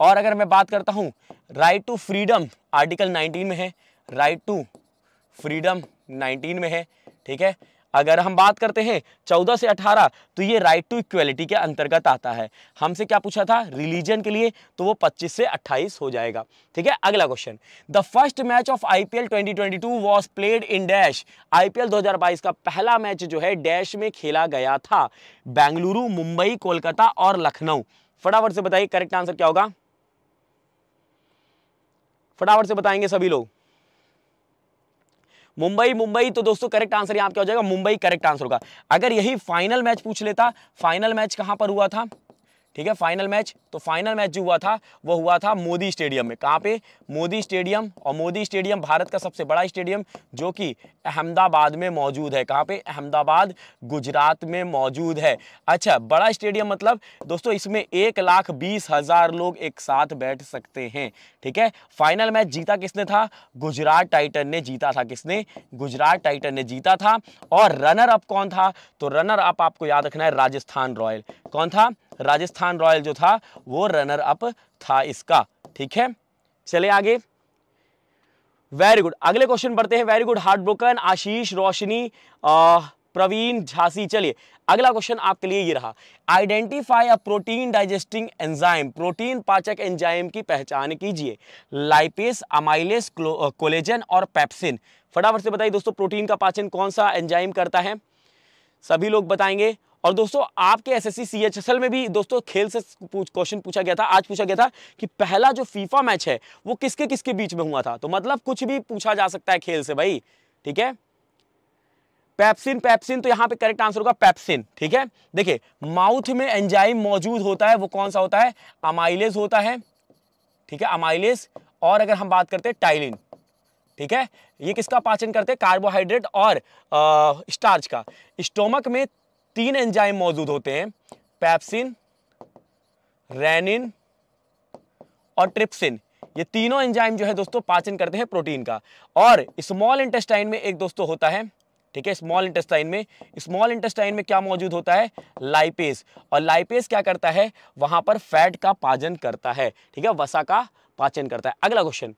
और अगर मैं बात करता हूँ right to freedom article nineteen में है राइट टू फ्रीडम 19 में है ठीक है अगर हम बात करते हैं 14 से 18 तो ये राइट टू इक्वलिटी के अंतर्गत आता है हमसे क्या पूछा था रिलीजन के लिए तो वो 25 से 28 हो जाएगा ठीक है अगला question the first match of IPL 2022 was played in dash IPL 2022 का पहला मैच जो है डैश में खेला गया था बेंगलुरु मुंबई कोलकाता और लखनऊ फटाफट से बताइए करेक्ट आंसर क्या होगा फटाफट से बताएंगे सभी लोग मुंबई मुंबई तो दोस्तों करेक्ट आंसर यहां क्या हो जाएगा मुंबई करेक्ट आंसर होगा अगर यही फाइनल मैच पूछ लेता फाइनल मैच कहां पर हुआ था ठीक है फाइनल मैच तो फाइनल मैच जो हुआ था वो हुआ था मोदी स्टेडियम में कहाँ पे मोदी स्टेडियम और मोदी स्टेडियम भारत का सबसे बड़ा स्टेडियम जो कि अहमदाबाद में मौजूद है कहाँ पे अहमदाबाद गुजरात में मौजूद है अच्छा बड़ा स्टेडियम मतलब दोस्तों इसमें एक लाख बीस हज़ार लोग एक साथ बैठ सकते हैं ठीक है फाइनल मैच जीता किसने था गुजरात टाइटन ने जीता था किसने गुजरात टाइटन ने जीता था और रनर अप कौन था तो रनर अप आपको याद रखना है राजस्थान रॉयल कौन था राजस्थान रॉयल जो था वो रनर अप था इसका ठीक है चले आगे वेरी गुड अगले क्वेश्चन पढ़ते हैं very good heart broken Ashish Roshni Praveen Jhansi चलिए अगला क्वेश्चन आपके लिए ये रहा identify a protein digesting enzyme protein पाचक एंजाइम की पहचान कीजिए लाइपेस अमाइलेस कोलेजन और पेप्सिन फटाफट से बताइए दोस्तों प्रोटीन का पाचन कौन सा एंजाइम करता है सभी लोग बताएंगे और दोस्तों आपके एस एस सीएचएसएल में भी दोस्तों खेल से क्वेश्चन पूछा गया था आज पूछा गया था कि पहला जो फीफा मैच है वो किसके किसके बीच में हुआ था तो मतलब कुछ भी पूछा जा सकता है खेल से भाई ठीक है पैप्सिन पैप्सिन तो यहां पे करेक्ट आंसर होगा पैप्सिन ठीक है देखिए माउथ में एंजाइम मौजूद होता है वो कौन सा होता है अमाइलेज होता है ठीक है अमाइलेज और अगर हम बात करते हैं टाइलिन ठीक है ये किसका पाचन करते हैं कार्बोहाइड्रेट और आ, स्टार्च का स्टोमक में तीन एंजाइम मौजूद होते हैं पैप्सिन रेनिन और ट्रिप्सिन ये तीनों एंजाइम जो है दोस्तों पाचन करते हैं प्रोटीन का और स्मॉल इंटेस्टाइन में एक दोस्तों होता है ठीक है स्मॉल इंटेस्टाइन में स्मॉल इंटेस्टाइन में क्या मौजूद होता है लाइपेस और लाइपेस क्या करता है वहां पर फैट का पाचन करता है ठीक है वसा का पाचन करता है अगला question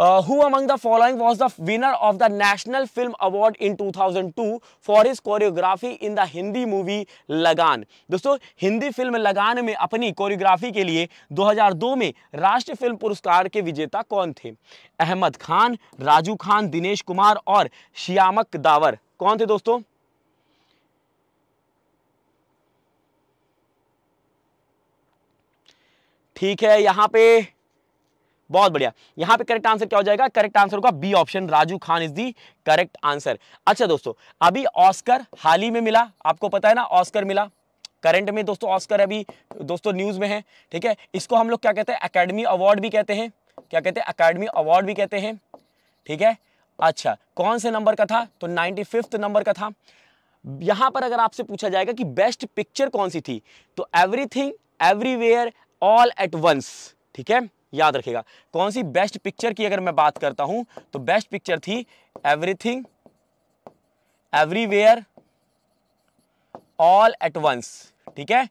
Uh, who among the following was the winner of the National Film Award in 2002 for his choreography in the Hindi movie लगान दोस्तों हिंदी फिल्म लगान में अपनी कोरियोग्राफी के लिए 2002 में राष्ट्रीय फिल्म पुरस्कार के विजेता कौन थे अहमद खान राजू खान दिनेश कुमार और श्यामक दावर कौन थे दोस्तों ठीक है यहाँ पे बहुत बढ़िया यहां पे करेक्ट आंसर क्या हो जाएगा करेक्ट आंसर होगा B option Raju Khan is the correct answer अच्छा दोस्तों अभी ऑस्कर हाल ही में मिला आपको पता है ना ऑस्कर मिला करंट में दोस्तों ऑस्कर अभी दोस्तों न्यूज में है ठीक है इसको हम लोग क्या कहते हैं अकेडमी अवार्ड भी कहते हैं क्या कहते हैं अकेडमी अवार्ड भी कहते हैं ठीक है अच्छा कौन से नंबर का था तो फिफ्थ नंबर का था यहां पर अगर आपसे पूछा जाएगा कि बेस्ट पिक्चर कौन सी थी तो everything everywhere all at once ठीक है याद रखेगा कौन सी बेस्ट पिक्चर की अगर मैं बात करता हूं तो बेस्ट पिक्चर थी everything everywhere all at once ठीक है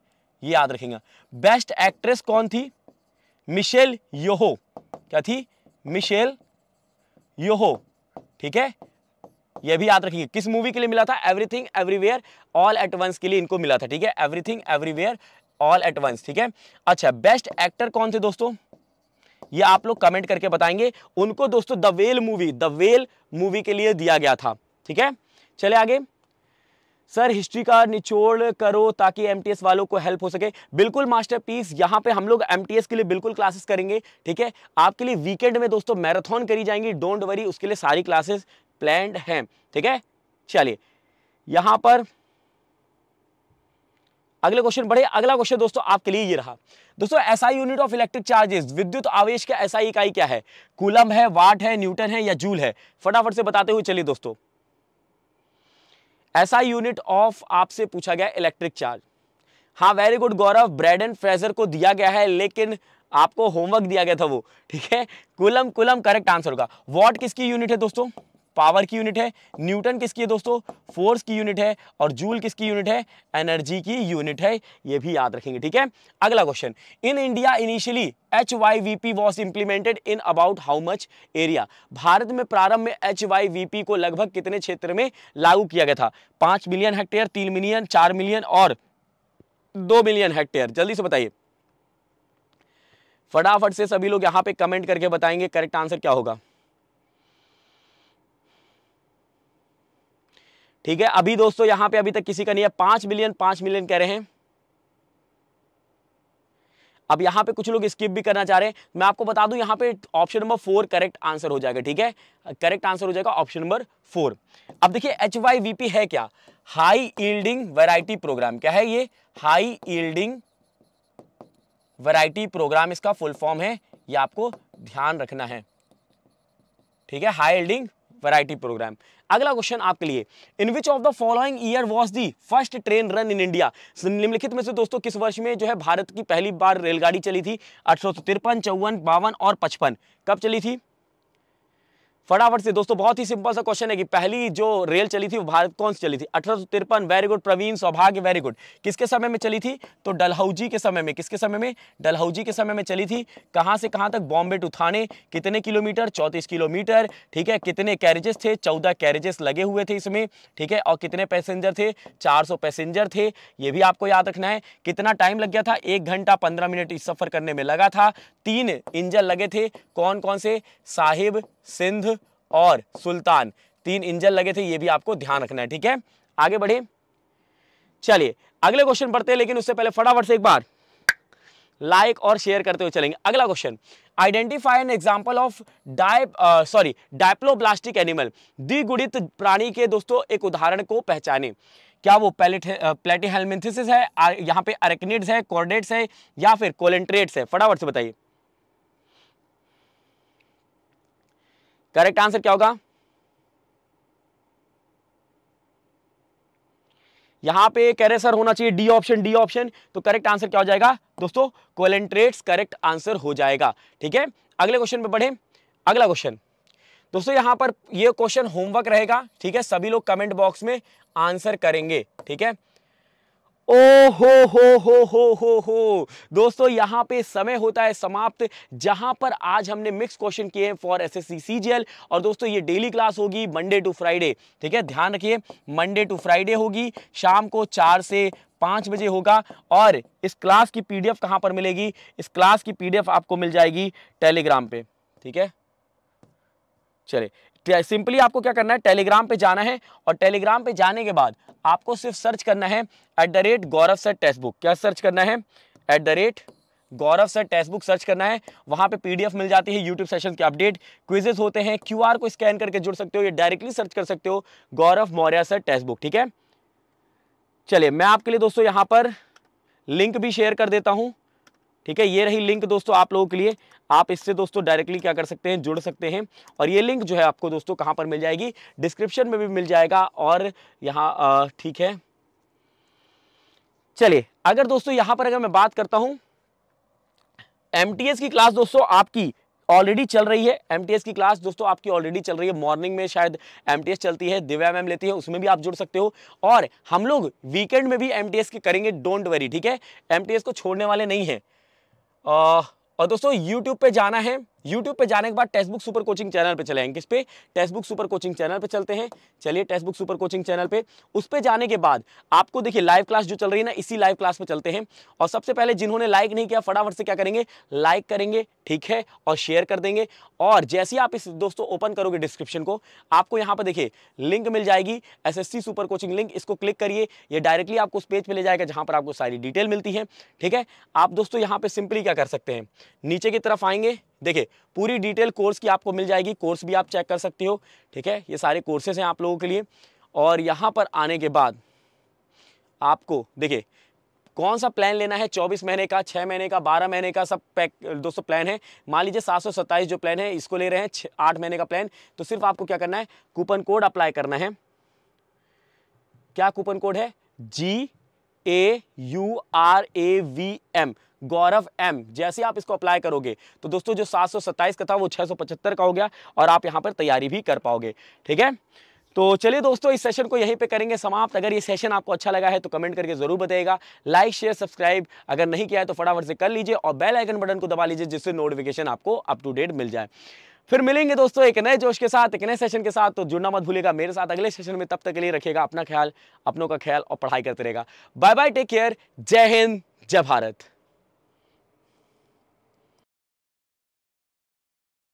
ये याद रखेंगे बेस्ट एक्ट्रेस कौन थी मिशेल योहो क्या थी मिशेल योहो ठीक है यह भी याद रखेंगे किस मूवी के लिए मिला था everything everywhere all at once के लिए इनको मिला था ठीक है everything everywhere all at once ठीक है अच्छा बेस्ट एक्टर कौन थे दोस्तों ये आप लोग कमेंट करके बताएंगे उनको दोस्तों the whale movie the whale movie के लिए दिया गया था ठीक है चले आगे सर हिस्ट्री का निचोड़ करो ताकि एमटीएस वालों को हेल्प हो सके बिल्कुल मास्टरपीस यहाँ पे हम लोग एमटीएस के लिए बिल्कुल क्लासेस करेंगे ठीक है आपके लिए वीकेंड में दोस्तों मैराथन करी जाएंगी डोंट वरी उसके लिए सारी क्लासेस प्लैंड हैं ठीक है चलिए यहाँ पर अगले क्वेश्चन बढ़े अगला क्वेश्चन दोस्तों आपके लिए ये रहा दोस्तों SI unit of electric charges विद्युत आवेश का एसआई इकाई क्या है कूलम है वाट है न्यूटन है या जूल है फटाफट से बताते हुए चलिए दोस्तों ऐसा यूनिट ऑफ आपसे पूछा गया इलेक्ट्रिक चार्ज हाँ very good Gaurav Brendan and Fraser को दिया गया है लेकिन आपको होमवर्क दिया गया था वो ठीक है कुलम कुलम करेक्ट आंसर होगा वॉट किसकी यूनिट है दोस्तों पावर की यूनिट है न्यूटन किसकी है दोस्तों फोर्स की यूनिट है और जूल किसकी यूनिट है एनर्जी की यूनिट है ये भी याद रखेंगे ठीक है अगला question in India initially H Y V P was implemented in about how much area Bharat में प्रारंभ में एच वाई वी पी को लगभग कितने क्षेत्र में लागू किया गया था पांच मिलियन हेक्टेयर तीन मिलियन चार मिलियन और दो मिलियन हेक्टेयर जल्दी से बताइए फटाफट से सभी लोग यहां पे कमेंट करके बताएंगे करेक्ट आंसर क्या होगा ठीक है अभी दोस्तों यहां पे अभी तक किसी का नहीं है पांच मिलियन पांच मिलियन कह रहे हैं अब यहां पे कुछ लोग स्किप भी करना चाह रहे हैं मैं आपको बता दूं यहां पे option number four correct answer हो जाएगा ठीक है करेक्ट आंसर हो जाएगा ऑप्शन नंबर फोर अब देखिए एच वाई है क्या हाई ईल्डिंग वेराइटी प्रोग्राम क्या है ये हाई ईल्डिंग वेराइटी प्रोग्राम इसका फुल फॉर्म है ये आपको ध्यान रखना है ठीक है हाई एल्डिंग वैरायटी प्रोग्राम अगला क्वेश्चन आपके लिए in which of the following year was the first train run in India निम्नलिखित में से दोस्तों किस वर्ष में जो है भारत की पहली बार रेलगाड़ी चली थी अठारह सौ तिरपन चौवन बावन और पचपन कब चली थी फटाफट से दोस्तों बहुत ही सिंपल सा क्वेश्चन है कि पहली जो रेल चली थी वो भारत कौन सी चली थी अठारह वेरी गुड प्रवीण सौभाग्य वेरी गुड किसके समय में चली थी तो डलहौजी के समय में किसके समय में डलहौजी के समय में चली थी कहाँ से कहाँ तक बॉम्बे टू थाने कितने किलोमीटर चौंतीस किलोमीटर ठीक है कितने कैरेजेस थे चौदह कैरेजेस लगे हुए थे इसमें ठीक है और कितने पैसेंजर थे चार पैसेंजर थे ये भी आपको याद रखना है कितना टाइम लग गया था एक घंटा पंद्रह मिनट इस सफर करने में लगा था तीन इंजन लगे थे कौन कौन से साहिब सिंध और सुल्तान तीन इंजन लगे थे ये भी आपको ध्यान रखना है ठीक है आगे बढ़े चलिए अगले क्वेश्चन पढ़ते हैं लेकिन उससे पहले फटाफट से एक बार लाइक और शेयर करते हुए चलेंगे अगला question identify an example of di sorry diploblastic animal द्विगुणित प्राणी के दोस्तों एक उदाहरण को पहचाने क्या वो पैलेट है यहाँ पे अरेक्निड्स है कॉर्डेट्स है या फिर कोलेंट्रेट्स है फटाफट से बताइए करेक्ट आंसर क्या होगा यहां पे कह रहे सर होना चाहिए डी ऑप्शन डी ऑप्शन तो करेक्ट आंसर क्या हो जाएगा दोस्तों कोलेंट्रेट्स करेक्ट आंसर हो जाएगा ठीक है अगले क्वेश्चन पे बढ़े अगला क्वेश्चन दोस्तों यहां पर ये क्वेश्चन होमवर्क रहेगा ठीक है सभी लोग कमेंट बॉक्स में आंसर करेंगे ठीक है ओ हो हो हो हो हो हो दोस्तों यहाँ पे समय होता है समाप्त जहाँ पर आज हमने मिक्स क्वेश्चन किए हैं फॉर एस एस सीजीएल और दोस्तों ये डेली क्लास होगी मंडे टू फ्राइडे ठीक है ध्यान रखिए मंडे टू फ्राइडे होगी शाम को चार से पाँच बजे होगा और इस क्लास की पीडीएफ कहाँ पर मिलेगी इस क्लास की पीडीएफ आपको मिल जाएगी टेलीग्राम पे ठीक है चले सिंपली आपको क्या करना है टेलीग्राम पे जाना है और टेलीग्राम पे जाने के बाद आपको सिर्फ सर्च करना है at the rate Gaurav sir textbook क्या सर्च करना है at the rate Gaurav sir textbook search करना है वहाँ पे पीडीएफ मिल जाती है यूट्यूब सेशन के अपडेट क्विजेज होते हैं क्यूआर को स्कैन करके जुड़ सकते हो या डायरेक्टली सर्च कर सकते हो Gaurav Maurya sir textbook ठीक है चलिए मैं आपके लिए दोस्तों यहाँ पर लिंक भी शेयर कर देता हूँ ठीक है ये रही लिंक दोस्तों आप लोगों के लिए आप इससे दोस्तों डायरेक्टली क्या कर सकते हैं जुड़ सकते हैं और ये लिंक जो है आपको दोस्तों कहाँ पर मिल जाएगी डिस्क्रिप्शन में भी मिल जाएगा और यहाँ ठीक है चलिए अगर दोस्तों यहाँ पर अगर मैं बात करता हूँ एम की क्लास दोस्तों आपकी ऑलरेडी चल रही है एम की क्लास दोस्तों आपकी ऑलरेडी चल रही है मॉर्निंग में शायद एम चलती है दिव्या मैम लेती है उसमें भी आप जुड़ सकते हो और हम लोग वीकेंड में भी एम के करेंगे डोंट वरी ठीक है एम को छोड़ने वाले नहीं है और दोस्तों यूट्यूब पे जाना है यूट्यूब पे जाने के बाद textbook super coaching channel पे चले किस पे text book super coaching channel पे चलते हैं चलिए textbook super coaching channel पे उस पर जाने के बाद आपको देखिए लाइव क्लास जो चल रही है ना इसी लाइव क्लास पे चलते हैं और सबसे पहले जिन्होंने लाइक नहीं किया फटाफट से क्या करेंगे लाइक करेंगे ठीक है और शेयर कर देंगे और जैसे ही आप इस दोस्तों ओपन करोगे डिस्क्रिप्शन को आपको यहाँ पर देखिए लिंक मिल जाएगी एस सुपर कोचिंग लिंक इसको क्लिक करिए ये डायरेक्टली आपको उस पेज पर ले जाएगा जहाँ पर आपको सारी डिटेल मिलती है ठीक है आप दोस्तों यहाँ पर सिंपली क्या कर सकते हैं नीचे की तरफ आएंगे देखिए पूरी डिटेल कोर्स की आपको मिल जाएगी कोर्स भी आप चेक कर सकते हो ठीक है ये सारे कोर्सेज हैं आप लोगों के लिए और यहाँ पर आने के बाद आपको देखिए कौन सा प्लान लेना है 24 महीने का 6 महीने का 12 महीने का सब पैक दोस्तों प्लान है मान लीजिए सात जो प्लान है इसको ले रहे हैं आठ महीने का प्लान तो सिर्फ आपको क्या करना है कूपन कोड अप्लाई करना है क्या कूपन कोड है G A U R A V M Gaurav M जैसे आप इसको अप्लाई करोगे तो दोस्तों जो सात का था वो छः का हो गया और आप यहाँ पर तैयारी भी कर पाओगे ठीक है तो चलिए दोस्तों इस सेशन को यहीं पे करेंगे समाप्त अगर ये सेशन आपको अच्छा लगा है तो कमेंट करके जरूर बताएगा लाइक शेयर सब्सक्राइब अगर नहीं किया है तो फटाफट से कर लीजिए और बेल आइकन बटन को दबा लीजिए जिससे नोटिफिकेशन आपको अप टू डेट मिल जाए फिर मिलेंगे दोस्तों एक नए जोश के साथ एक नए सेशन के साथ तो जुड़ना मत भूलेगा मेरे साथ अगले सेशन में तब तक के लिए रखेगा अपना ख्याल अपनों का ख्याल और पढ़ाई करते रहेगा बाय बाय टेक केयर जय हिंद जय भारत